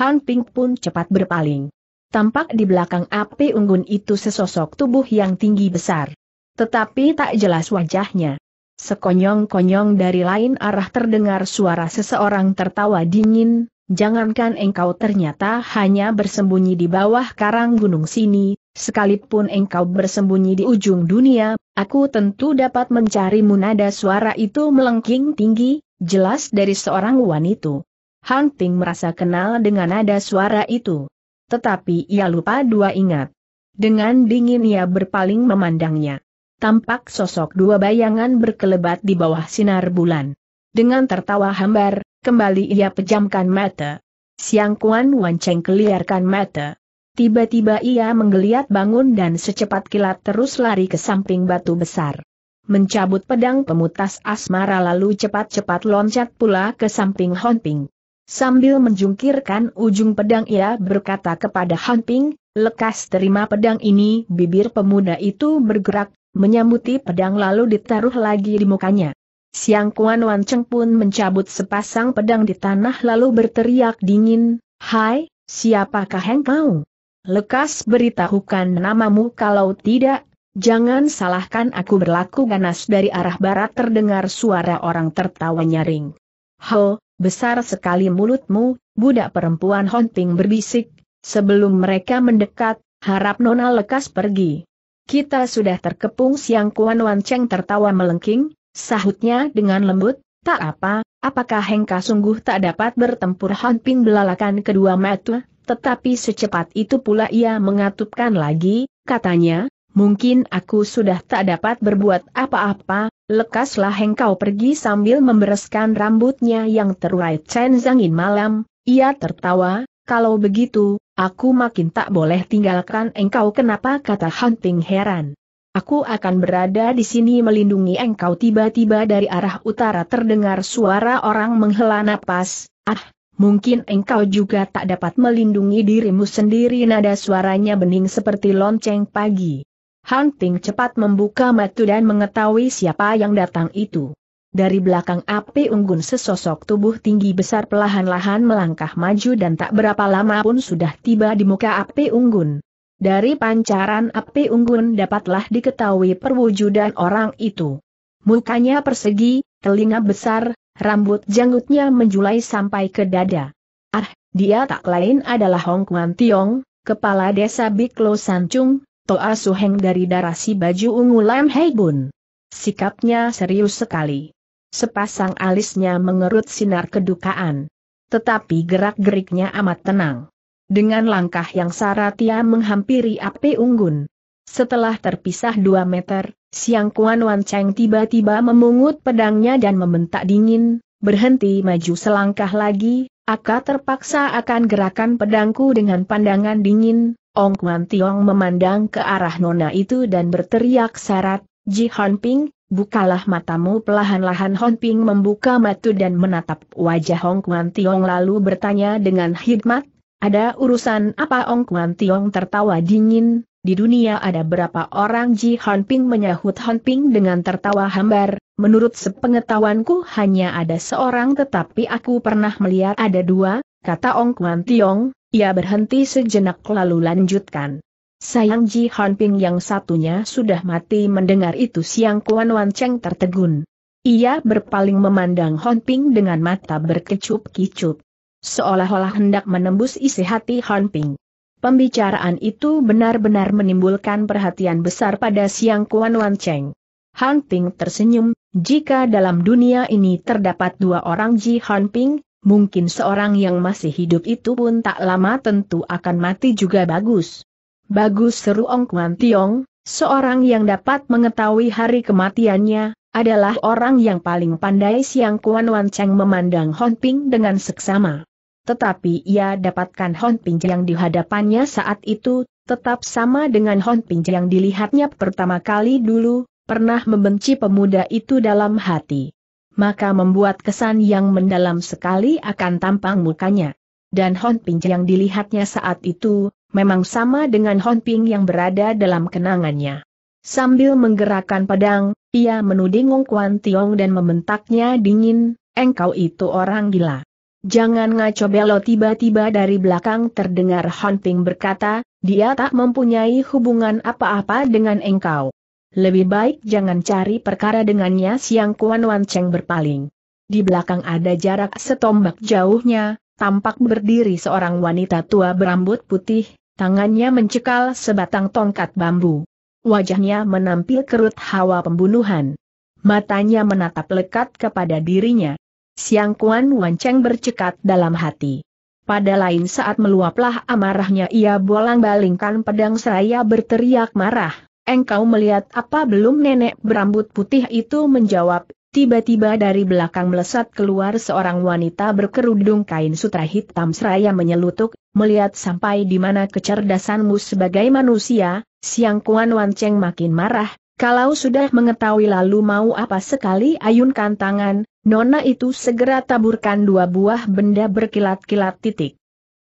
Han Ping pun cepat berpaling. Tampak di belakang api unggun itu sesosok tubuh yang tinggi besar. Tetapi tak jelas wajahnya. Sekonyong-konyong dari lain arah terdengar suara seseorang tertawa dingin, jangankan engkau ternyata hanya bersembunyi di bawah karang gunung sini, sekalipun engkau bersembunyi di ujung dunia, aku tentu dapat mencari. Munada suara itu melengking tinggi, jelas dari seorang wanita. Hunting merasa kenal dengan nada suara itu. Tetapi ia lupa dua ingat. Dengan dingin ia berpaling memandangnya. Tampak sosok dua bayangan berkelebat di bawah sinar bulan. Dengan tertawa hambar, kembali ia pejamkan mata. Siang Kuan Wan Cheng keliarkan mata. Tiba-tiba ia menggeliat bangun dan secepat kilat terus lari ke samping batu besar. Mencabut pedang pemutas asmara lalu cepat-cepat loncat pula ke samping Honping. Sambil menjungkirkan ujung pedang ia berkata kepada Han Ping, lekas terima pedang ini bibir pemuda itu bergerak, menyambuti pedang lalu ditaruh lagi di mukanya. Siang Kuan Wan Cheng pun mencabut sepasang pedang di tanah lalu berteriak dingin, Hai, siapakah engkau? Lekas beritahukan namamu kalau tidak, jangan salahkan aku berlaku ganas dari arah barat terdengar suara orang tertawa nyaring. Ho, besar sekali mulutmu, budak perempuan Honting berbisik, sebelum mereka mendekat, harap Nona lekas pergi. Kita sudah terkepung siang Kuan Wan Cheng tertawa melengking, sahutnya dengan lembut, tak apa, apakah Hengka sungguh tak dapat bertempur Honting belalakan kedua metu, tetapi secepat itu pula ia mengatupkan lagi, katanya, Mungkin aku sudah tak dapat berbuat apa-apa, lekaslah engkau pergi sambil membereskan rambutnya yang terurai Chen Zangin malam, ia tertawa, kalau begitu, aku makin tak boleh tinggalkan engkau kenapa kata Hunting heran. Aku akan berada di sini melindungi engkau tiba-tiba dari arah utara terdengar suara orang menghela napas, ah, Mungkin engkau juga tak dapat melindungi dirimu sendiri nada suaranya bening seperti lonceng pagi. Hunting cepat membuka mata dan mengetahui siapa yang datang itu. Dari belakang api unggun sesosok tubuh tinggi besar pelahan lahan melangkah maju dan tak berapa lama pun sudah tiba di muka api unggun. Dari pancaran api unggun dapatlah diketahui perwujudan orang itu. Mukanya persegi, telinga besar, rambut janggutnya menjulai sampai ke dada. Ah, dia tak lain adalah Hong Kuan Tiong, kepala desa Biklo Sancung, Toa Suheng dari darah si baju ungu Lam Hei Bun. Sikapnya serius sekali. Sepasang alisnya mengerut sinar kedukaan. Tetapi gerak-geriknya amat tenang. Dengan langkah yang sarat ia menghampiri api unggun. Setelah terpisah dua meter, Siang Kuan Wan Cheng tiba-tiba memungut pedangnya dan membentak dingin, berhenti maju selangkah lagi, Aka terpaksa akan gerakan pedangku dengan pandangan dingin, Ong Kwan Tiong memandang ke arah nona itu dan berteriak syarat, Ji Hon Ping, bukalah matamu pelahan-lahan Hon Ping membuka matu dan menatap wajah Ong Kwan Tiong lalu bertanya dengan hikmat, ada urusan apa Ong Kwan Tiong tertawa dingin, di dunia ada berapa orang Ji Hon Ping menyahut Hon Ping dengan tertawa hambar, menurut sepengetahuanku hanya ada seorang tetapi aku pernah melihat ada dua, kata Ong Kwan Tiong, ia berhenti sejenak lalu lanjutkan. Sayang Ji Hanping yang satunya sudah mati mendengar itu siang Kuan Wan Cheng tertegun. Ia berpaling memandang Hanping dengan mata berkecup-kicup. Seolah-olah hendak menembus isi hati Hanping. Pembicaraan itu benar-benar menimbulkan perhatian besar pada siang Kuan Wan Cheng. Hanping tersenyum, jika dalam dunia ini terdapat dua orang Ji Hanping, mungkin seorang yang masih hidup itu pun tak lama tentu akan mati juga bagus. Bagus seru Ong Kuan Tiong, seorang yang dapat mengetahui hari kematiannya, adalah orang yang paling pandai Siang Kuan Wan Cheng memandang Hon Ping dengan seksama. Tetapi ia dapatkan Hon Ping yang dihadapannya saat itu, tetap sama dengan Hon Ping yang dilihatnya pertama kali dulu, pernah membenci pemuda itu dalam hati maka membuat kesan yang mendalam sekali akan tampang mukanya. Dan Hon Ping yang dilihatnya saat itu, memang sama dengan Hon Ping yang berada dalam kenangannya. Sambil menggerakkan pedang, ia menuding Ngong Kuan Tiong dan membentaknya dingin, engkau itu orang gila. Jangan ngaco belo tiba-tiba dari belakang terdengar Hon Ping berkata, dia tak mempunyai hubungan apa-apa dengan engkau. Lebih baik jangan cari perkara dengannya siang Kuan Wan Cheng berpaling. Di belakang ada jarak setombak jauhnya, tampak berdiri seorang wanita tua berambut putih, tangannya mencekal sebatang tongkat bambu. Wajahnya menampil kerut hawa pembunuhan. Matanya menatap lekat kepada dirinya. Siang Kuan Cheng bercekat dalam hati. Pada lain saat meluaplah amarahnya ia bolang balingkan pedang seraya berteriak marah. Engkau melihat apa belum nenek berambut putih itu menjawab, tiba-tiba dari belakang melesat keluar seorang wanita berkerudung kain sutra hitam seraya menyelutuk, melihat sampai di mana kecerdasanmu sebagai manusia, siang Kuan Wan Cheng makin marah, kalau sudah mengetahui lalu mau apa sekali ayunkan tangan, nona itu segera taburkan dua buah benda berkilat-kilat titik.